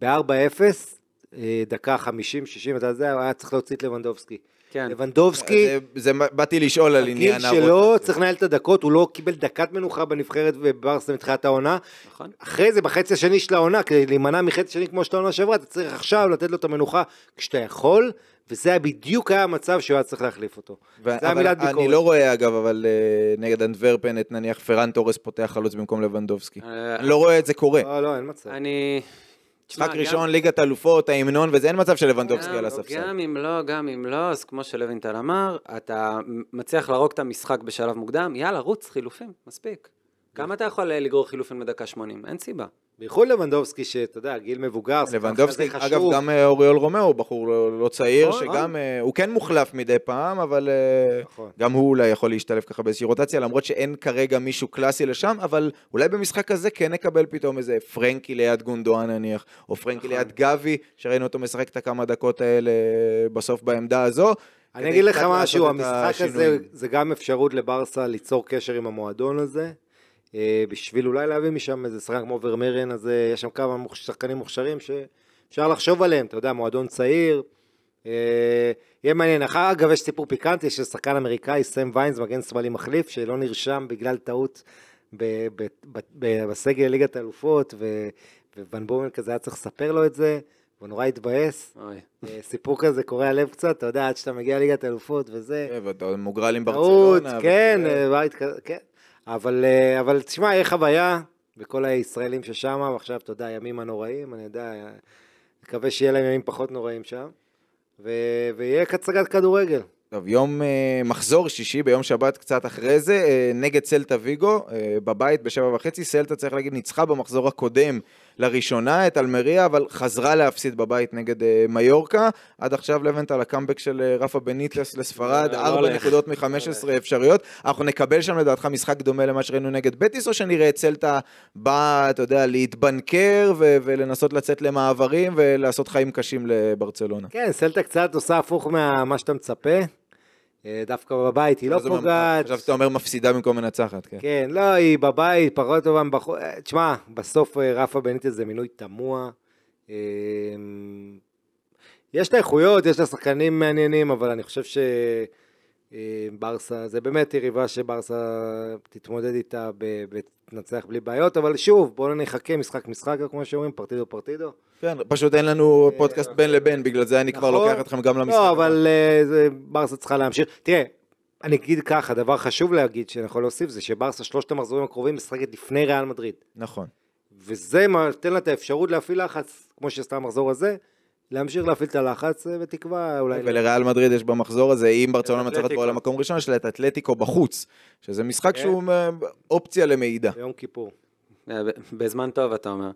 ב-4-0, אה, דקה 50-60, אתה יודע, היה צריך להוציא את לבנדובסקי. כן. לבנדובסקי... זה, זה, באתי לשאול על עניין... הערות. הגיל שלו, צריך לנהל את הדקות, הוא לא קיבל דקת מנוחה בנבחרת וברסה מתחילת העונה. נכון. אחרי זה, בחצי השני של העונה, כדי להימנע מחצי שני כמו של העונה שעברה, אתה צריך עכשיו לתת לו את המנוחה כשאתה יכול, וזה היה בדיוק היה המצב שהוא היה צריך להחליף אותו. ו- זה היה מילת ביקורת. אני לא רואה אגב, אבל uh, נגד אנדוורפן, את נניח פרן תורס פותח חלוץ במקום לבנדובסקי. אני אה, לא רואה את זה קורה. לא, לא, אין מצב. אני... משחק ראשון, ליגת אלופות, ההמנון וזה, אין מצב שלוונדובסקי על לא, הספסל. גם אם לא, גם אם לא, אז כמו שלוינטל אמר, אתה מצליח להרוג את המשחק בשלב מוקדם, יאללה, רוץ, חילופים, מספיק. כמה אתה יכול אה, לגרור חילופים בדקה 80? אין סיבה. בייחוד לבנדובסקי, שאתה יודע, גיל מבוגר, זה חשוב. לבנדובסקי, אגב, גם אה, אוריול רומאו הוא בחור לא, לא צעיר, נכון, שגם, אה? הוא כן מוחלף מדי פעם, אבל אה, נכון. גם הוא אולי יכול להשתלב ככה באיזושהי רוטציה, למרות שאין כרגע מישהו קלאסי לשם, אבל אולי במשחק הזה כן נקבל פתאום איזה פרנקי ליד גונדואן נניח, או פרנקי נכון. ליד גבי, שראינו אותו משחק את הכמה דקות האלה אה, בסוף בעמדה הזו. אני אגיד לך משהו, המשחק הזה זה גם אפשרות לברסה ליצור קשר עם המועדון הזה, אה, בשביל אולי להביא משם איזה שחקן כמו ורמרן, אז אה, יש שם כמה שחקנים מוכשרים שאפשר לחשוב עליהם, אתה יודע, מועדון צעיר. אה, יהיה מעניין. אחר אגב, יש סיפור פיקנטי של שחקן אמריקאי, סם ויינס, מגן שמאלי מחליף, שלא נרשם בגלל טעות בסגל ליגת האלופות, ובן בומן כזה היה צריך לספר לו את זה, הוא נורא התבאס. סיפור כזה קורע לב קצת, אתה יודע, עד שאתה מגיע לליגת האלופות וזה. כן, ואתה מוגרל עם ברצלונה. כן, כן. אבל, אה, אבל תשמע, איך חוויה, וכל הישראלים ששם, ועכשיו, אתה יודע, הימים הנוראים, אני יודע, מקווה שיהיה להם ימים פחות נוראים שם, ו, ויהיה הצגת כדורגל. טוב, יום uh, מחזור שישי, ביום שבת קצת אחרי זה, uh, נגד סלטה ויגו, uh, בבית בשבע וחצי, סלטה צריך להגיד ניצחה במחזור הקודם לראשונה את אלמריה, אבל חזרה להפסיד בבית נגד אה, מיורקה. עד עכשיו לבנט על הקאמבק של אה, רפה בניטלס לספרד, אה, לא ארבע נקודות לא מ-15 אפשריות. אנחנו נקבל שם לדעתך משחק דומה למה שראינו נגד בטיס, או שנראה את סלטה באה, אתה יודע, להתבנקר ו- ולנסות לצאת למעברים ולעשות חיים קשים לברצלונה? כן, סלטה קצת עושה הפוך ממה שאתה מצפה. אה, דווקא בבית היא לא פוגעת. עכשיו אתה אומר מפסידה במקום מנצחת, כן. כן, לא, היא בבית, פחות טובה מבחור... אה, תשמע, בסוף אה, רפה בניטס זה מינוי תמוה. יש את האיכויות, יש את השחקנים מעניינים, אבל אני חושב ש... אה, ברסה, זה באמת יריבה שברסה תתמודד איתה ותנצח בלי בעיות, אבל שוב, בואו לא נחכה משחק משחק, כמו שאומרים, פרטידו פרטידו. כן, פשוט אין לנו אה, פודקאסט בין לבין, בגלל זה אני כבר נכון. לוקח אתכם גם לא, למשחק. לא, אבל אה, ברסה צריכה להמשיך. תראה, אני אגיד ככה, דבר חשוב להגיד שאני יכול להוסיף זה שברסה שלושת המחזורים הקרובים משחקת לפני ריאל מדריד. נכון. וזה נותן לה את האפשרות להפעיל לחץ, כמו שעשתה המחזור הזה. להמשיך להפעיל את הלחץ, אה, בתקווה אולי... ולריאל מדריד יש במחזור הזה, אם ברצלונה מצליחת פה על המקום הראשון, יש לה את אתלטיקו בחוץ, שזה משחק כן. שהוא אה, אופציה למעידה. יום כיפור. אה, בזמן טוב, אתה אומר.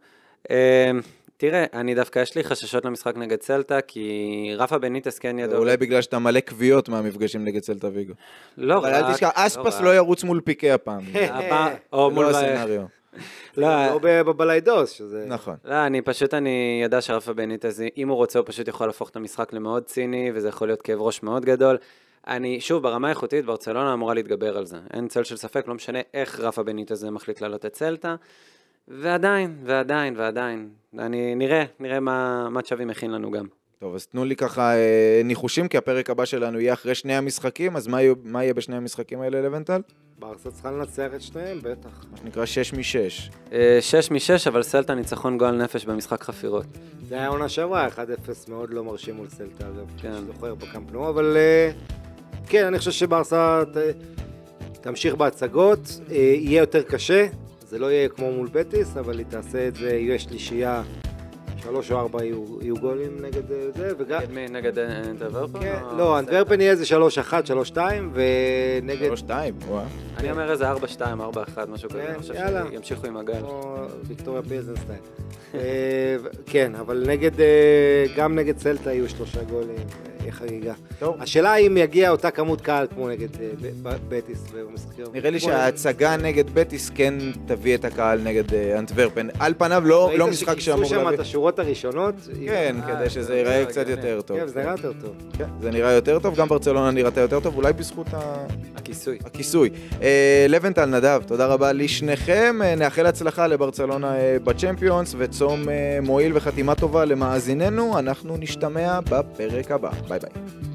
תראה, אני דווקא, יש לי חששות למשחק נגד סלטה, כי רפה בניטס כן ידעו... אולי בגלל שאתה מלא קביעות מהמפגשים נגד סלטה ויגו. לא רק. אבל אל תשכח, לא אספס לא ירוץ מול פיקי הפעם. או לא מול... לא, לא, אה, לא בבליידוס, שזה... נכון. לא, אני פשוט, אני יודע שרפה בניטז, אם הוא רוצה, הוא פשוט יכול להפוך את המשחק למאוד ציני, וזה יכול להיות כאב ראש מאוד גדול. אני, שוב, ברמה האיכותית, ברצלונה אמורה להתגבר על זה. אין צל של ספק, לא משנה איך רפה בניטז מחליט לעלות את צלטה. ועדיין, ועדיין, ועדיין. אני, נראה, נראה מה, מה צ'אבי מכין לנו גם. טוב, אז תנו לי ככה אה, ניחושים, כי הפרק הבא שלנו יהיה אחרי שני המשחקים, אז מה, יהיו, מה יהיה בשני המשחקים האלה, לבנטל? ברסה צריכה לנצח את שניהם, בטח. מה שנקרא 6 מ-6. 6 מ-6, אבל סלטה ניצחון גועל נפש במשחק חפירות. זה היה עונה שעברה, 1-0 מאוד לא מרשים מול סלטה, אגב, כן. שזוכר בקמפנו, אבל אה, כן, אני חושב שברסה ת... תמשיך בהצגות, אה, יהיה יותר קשה, זה לא יהיה כמו מול בטיס, אבל היא תעשה את זה, יהיה שלישייה. שלוש או ארבע יהיו גולים נגד אה, זה, וגם... נגד אה, אנטרוורפן? כן, לא, אנטוורפן יהיה איזה שלוש אחת, שלוש שתיים, ונגד... שלוש שתיים, וואו. אני אומר איזה ארבע שתיים, ארבע אחת, משהו כזה, כן, אני חושב שימשיכו עם הגל. כמו ויקטוריה פיזנסטיין. אה, כן, אבל נגד, גם נגד סלטה יהיו שלושה גולים. חגיגה. טוב. השאלה אם יגיע אותה כמות קהל כמו נגד אה, בטיס במשחקים. נראה לי שההצגה נגד בטיס כן תביא את הקהל נגד אה, אנטוורפן. על פניו לא, לא משחק שאמור להביא. ראית שכיסו שם את השורות הראשונות? כן, אה, כדי שזה ייראה קצת יותר טוב. כן, זה כן. נראה יותר טוב. כן, זה נראה יותר טוב, גם ברצלונה נראתה יותר טוב, אולי בזכות הכיסוי. הכיסוי. לבנטל, נדב, תודה רבה לשניכם. נאחל הצלחה לברצלונה בצ'מפיונס, וצום מועיל וחתימה טובה למאזיננו. אנחנו נשתמע בפרק הבא. ביי. Bye